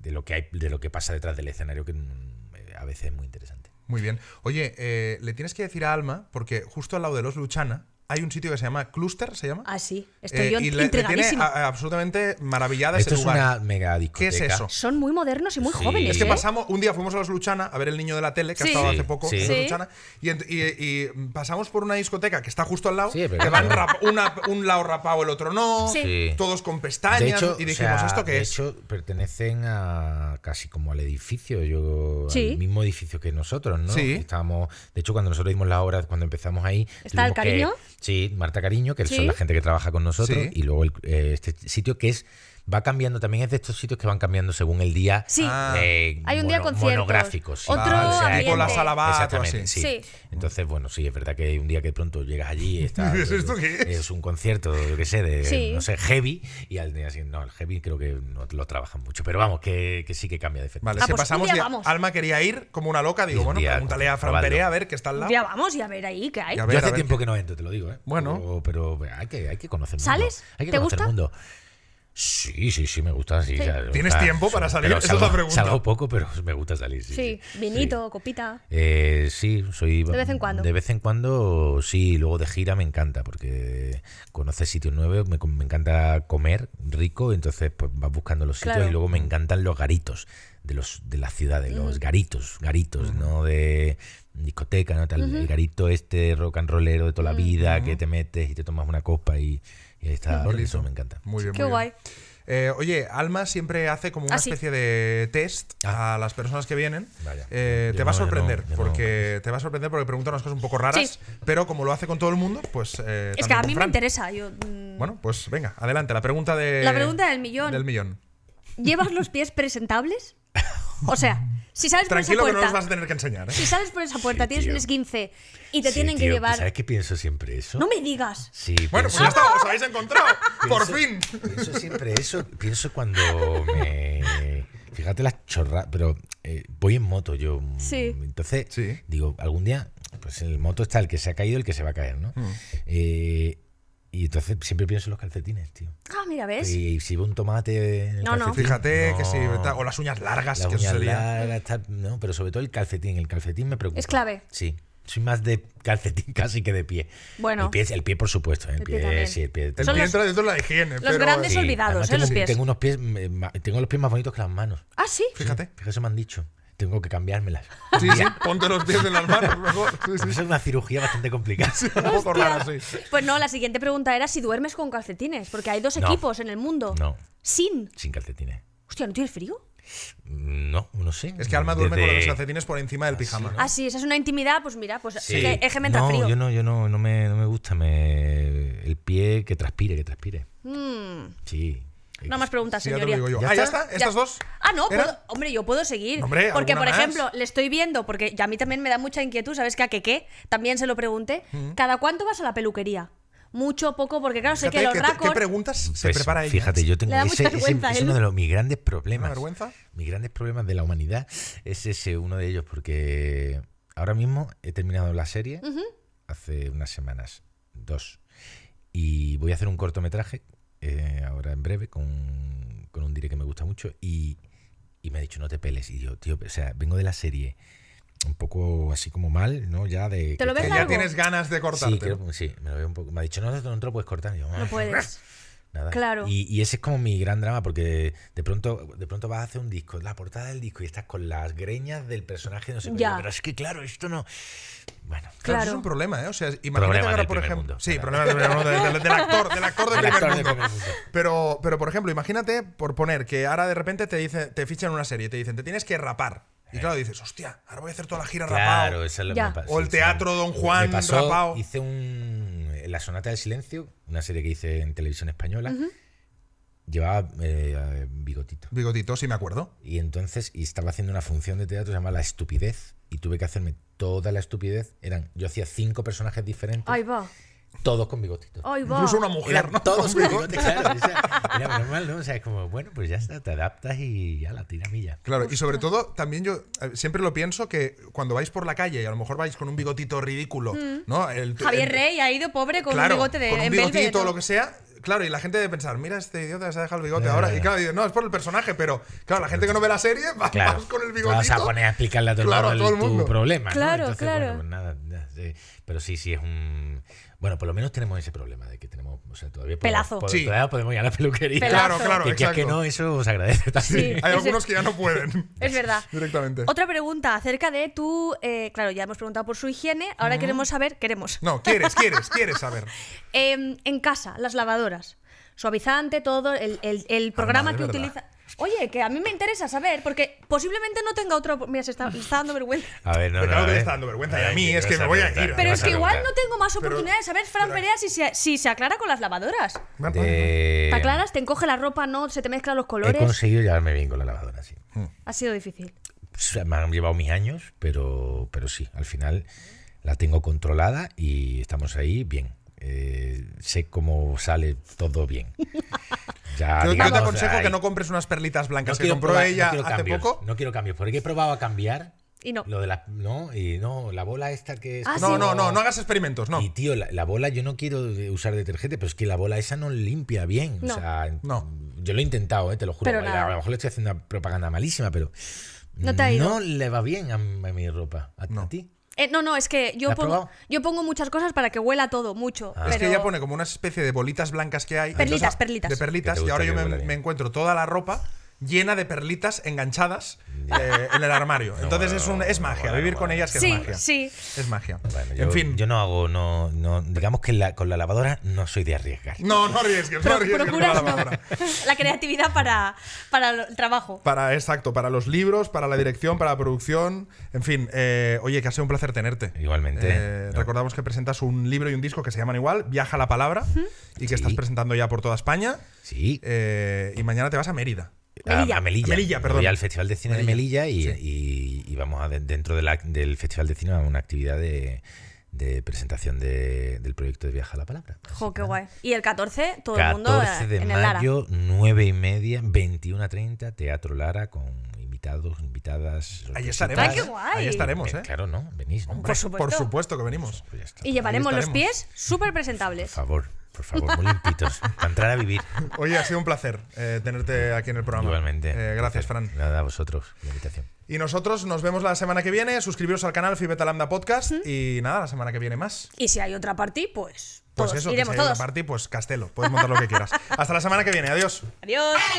D: de, lo que hay, de lo que pasa detrás del escenario, que mm, eh, a veces es muy interesante.
A: Muy bien. Oye, eh, le tienes que decir a Alma, porque justo al lado de los Luchana hay un sitio que se llama Cluster, ¿se llama? Ah, sí. Eh, Estoy y absolutamente
D: maravillada ese lugar. es una mega discoteca. ¿Qué es eso?
A: Son muy modernos y muy jóvenes. Es que ¿eh? pasamos, un día fuimos a los Luchana a ver El Niño de la Tele, que ha estado hace poco en los Luchana, y, y, pasamos por una discoteca que está justo al lado, que van una, un lado rapado, el otro no, todos con pestañas, de hecho, y dijimos, ¿esto qué es?
D: hecho, pertenecen a casi como al edificio, yo al mismo edificio que nosotros, ¿no? Sí. Estábamos, de hecho, cuando nosotros dimos la obra, cuando empezamos ahí... ¿Está el cariño? Sí, Marta Cariño, que son la gente que trabaja con nosotros, y luego el, eh, este sitio que es va cambiando. También es de estos sitios que van cambiando según el día. Sí. Eh, ah. Hay un día concierto. Otro con ah, la sala Exactamente, sí. Entonces, bueno, sí, es verdad que hay un día que de pronto llegas allí y está, eh, ¿Es, un concierto, yo qué sé, de, no sé, heavy. Y al día siguiente, no, el heavy creo que no lo trabajan mucho. Pero vamos, que, sí que cambia de efecto. Vale, ah, si pues
B: pasamos, día, Alma
A: quería
D: ir como una loca. Digo, bueno, pregúntale a Fran Perea a ver qué está al lado.
B: Ya vamos y a ver ahí qué hay. yo hace tiempo que...
D: no entro, te lo digo, ¿eh? Bueno. Pero, hay, que, hay que conocer el mundo. ¿Sales? Hay ¿Te gusta? mundo. Sí, sí, sí, me gusta. ¿Tienes tiempo para salir? Esa es la pregunta. Salgo poco, pero me gusta salir. Sí,
B: sí. vinito, copita.
D: Eh, sí, soy. De vez en cuando. De vez en cuando, sí. Luego de gira me encanta, porque conoces sitios nuevos, me, encanta comer rico, entonces pues vas buscando los sitios y luego me encantan los garitos de los de las ciudades, los garitos, garitos, ¿no? De discoteca, ¿no? El garito este rock and rollero de toda la vida, que te metes y te tomas una copa y ahí está, me encanta. Muy bien, Qué guay. Eh, oye, Alma siempre hace como una ah, especie de test ah.
A: a las personas que vienen. Eh, te va a sorprender, porque te va a sorprender porque pregunta unas cosas un poco raras, pero como lo hace con todo el mundo, pues eh, Es que a mí me interesa.
B: Mm. Bueno,
A: pues venga, adelante, la pregunta de del millón.
B: ¿Llevas los pies presentables? O sea, si sales por esa Tranquilo que no puerta. vas
D: a tener que enseñar, ¿eh? Si sales
B: por esa puerta, tienes un esguince, y te tienen que llevar. ¿Sabes
D: qué pienso siempre eso? No me digas. Sí, bueno, pues ya está,
A: os habéis encontrado. por fin.
C: Pienso
D: siempre eso. Pienso cuando me. Fíjate las chorras, pero eh, voy en moto yo. Mm, sí. Entonces, digo, algún día, pues el moto está el que se ha caído, el que se va a caer, ¿no? Mm. Eh, y entonces siempre pienso en los calcetines, tío.
B: Ah, mira, ¿ves?
D: Y, si veo un tomate. no, no. Fíjate que si… O las uñas largas, que uñas no, pero sobre todo el calcetín. El calcetín me preocupa. Es clave. Sí. Soy más de calcetín casi que de pie. Bueno. El pie, por supuesto. los, entra grandes olvidados, ¿eh? Tengo, los pies. Tengo, unos pies, tengo los pies más bonitos que las manos.
A: Ah, sí. Fíjate.
D: Fíjate, eso me han dicho tengo que cambiármelas. Sí, sí, ponte los pies en las manos, mejor. Es una cirugía bastante complicada. un poco rara, sí.
B: Pues no, la siguiente pregunta era si duermes con calcetines, porque hay dos equipos en el mundo. No. Sin. Sin calcetines. Hostia, ¿no tienes frío?
D: No, no sé. Es que Alma duerme con los calcetines por encima del ah, pijama. Ah,
B: sí, esa es una intimidad, pues mira, pues eje me frío. Yo
D: no, yo no, no me, gusta me... el pie que transpire, que transpire.
B: Mm. Sí. No más preguntas, señoría. ¿Ya, ah, ¿Ya ¿Estas dos? Ah, no, hombre, yo puedo seguir. porque, por ejemplo, le estoy viendo, porque a mí también me da mucha inquietud, ¿sabes qué a qué también se lo pregunté? Mm. ¿Cada cuánto vas a la peluquería? mucho o poco, porque claro, sé que los ¿Qué preguntas
D: se pues, prepara Fíjate, yo tengo... Ese, ese, es ¿eh? uno de los, mis grandes problemas. vergüenza? Mis grandes problemas de la humanidad es ese, uno de ellos, porque ahora mismo he terminado la serie hace unas semanas, dos, y voy a hacer un cortometraje eh, ahora en breve con, un directo que me gusta mucho y, y me ha dicho no te peles. Y yo, tío, o sea, vengo de la serie un poco así como mal, ¿no? Ya de. que, ya tienes ganas de cortarte. Sí, me lo veo un poco. Me ha dicho, no, no te lo puedes cortar. Yo, ah, no puedes. Nada. Claro. Y, ese es como mi gran drama, porque de pronto, de pronto vas a hacer un disco, la portada del disco, y estás con las greñas del personaje, no sé qué. Pero es que, claro, esto no.
B: Bueno, claro. Eso es un problema,
D: ¿eh? O sea, imagínate ahora, por ejemplo. sí, problema del, actor, del actor del, primer, actor
A: Pero, pero, por ejemplo, imagínate, por poner que ahora de repente te, dicen te fichan una serie, y te dicen, te tienes que rapar. Y claro, dices, hostia, ahora voy a hacer toda la gira rapado.
D: Claro, es O el teatro Don Juan Me Hice un. La Sonata del Silencio, una serie que hice en televisión española. Llevaba eh, bigotito. Bigotito, sí me acuerdo. Y entonces y estaba haciendo una función de teatro llamada La Estupidez. Y tuve que hacerme toda la estupidez. Eran, yo hacía cinco personajes diferentes. Ahí va todos con bigotitos. Incluso una mujer, ¿no? Todos con bigotito. claro. era ¿no? O sea, como, bueno, pues ya está, te adaptas y ya la tiramilla. Claro, y sobre todo,
A: también yo eh, siempre lo pienso que cuando vais por la calle y a lo mejor vais con un bigotito ridículo, mm. ¿no? Javier
B: Rey ha ido pobre con un bigote de. Con un bigotito o lo
A: que sea, claro, y la gente debe pensar, mira, este idiota se ha dejado el bigote ahora. Y claro, no, es por el personaje, pero claro, la gente que no ve la serie va
D: con el bigotito. Vas a poner a explicarle a todo, claro, el, todo el mundo. problema. Claro, ¿no? Entonces, claro. Pues pero sí, sí, es un. Bueno, por lo menos tenemos ese problema de que tenemos, o sea, todavía podemos, Pelazo. Sí. todavía podemos ir a la peluquería. Claro, claro, Que es que no, eso os agradece Sí. Hay algunos que ya no pueden. Es verdad. Directamente.
B: Otra pregunta acerca de tu. Eh, claro, ya hemos preguntado por su higiene, ahora queremos saber, queremos. No, quieres, quieres, quieres saber. Em, en casa, las lavadoras suavizante, todo, el, el, el programa que utiliza... Oye, que a mí me interesa saber, porque posiblemente no tenga otro. Mira, se está, dando vergüenza.
D: A ver, no, está dando vergüenza. mí es que me voy a ir. Pero es que igual no
B: tengo más oportunidades. de a ver, Fran Perea, si se, aclara con las lavadoras.
D: ¿Te aclaras?
B: ¿Te encoge la ropa? ¿No? ¿Se te mezclan los colores? He conseguido
D: llevarme bien con la lavadora, sí. Mm.
B: Ha sido difícil.
D: Me han llevado mis años, pero, pero sí, al final la tengo controlada y estamos ahí bien. Eh, sé cómo sale todo bien. yo, te aconsejo que no compres unas perlitas blancas que compró ella hace poco. No quiero cambios, porque he probado a cambiar. Y no. Lo de la, no, y no, la bola esta que es. Ah, no, no, no, no hagas experimentos, no. Y tío, la, bola, yo no quiero usar detergente, pero es que la bola esa no limpia bien. yo lo he intentado, eh, te lo juro. a lo mejor le estoy haciendo una propaganda malísima, pero.
B: No, le
D: va bien a, mi ropa. a ti?
B: Eh, no, no, es que yo pongo, yo pongo muchas cosas para que huela todo, mucho. Ah. Es que ella
A: pone como una especie de bolitas blancas que hay. Perlitas, perlitas. Ah, de perlitas, y ahora yo me, encuentro toda la ropa llena de perlitas enganchadas eh, en el armario. Entonces es, un, magia, vivir con ellas es magia. Sí, Es magia. yo, en
D: fin. Yo no hago, no, digamos que con la lavadora no soy de arriesgar.
A: No, no arriesgues, no arriesgues
B: la creatividad para, para el trabajo.
D: Para, exacto, para los libros, para la
A: dirección, para la producción. En fin, eh, oye, que ha sido un placer tenerte. Igualmente. Eh, recordamos que presentas un libro y un disco que se llaman igual, Viaja la Palabra, y que estás presentando ya por toda España. Sí. y mañana te vas a Mérida. A, Melilla, ah, al Festival de Cine de Melilla
D: y, vamos a, dentro del Festival de Cine a una actividad de, presentación del proyecto de Viaja a la Palabra.
B: ¡Jo, qué guay! Y el 14, todo el mundo. de mayo,
D: el 9 y media, 21 a 30, Teatro Lara con invitados, invitadas. Ahí estaremos. ¿eh? estaremos, eh, ¿eh? Claro, ¿no? Venís, Por, supuesto. que venimos. Pues y
B: llevaremos los pies súper presentables. Por favor. Por favor, muy
D: limpitos. ¿eh? para entrar a vivir.
A: Oye, ha sido un placer eh, tenerte aquí en el programa. Igualmente.
D: Eh, gracias, Fran. Nada, a vosotros. La invitación.
A: Y nosotros nos vemos la semana que viene. Suscribiros al canal Fibeta Lambda Podcast. Y nada, la semana que viene más.
B: Y si hay otra party, pues. Pues eso, si hay otra
A: party, pues Castelo. Puedes montar lo que quieras. Hasta la semana que viene. Adiós.
B: Adiós.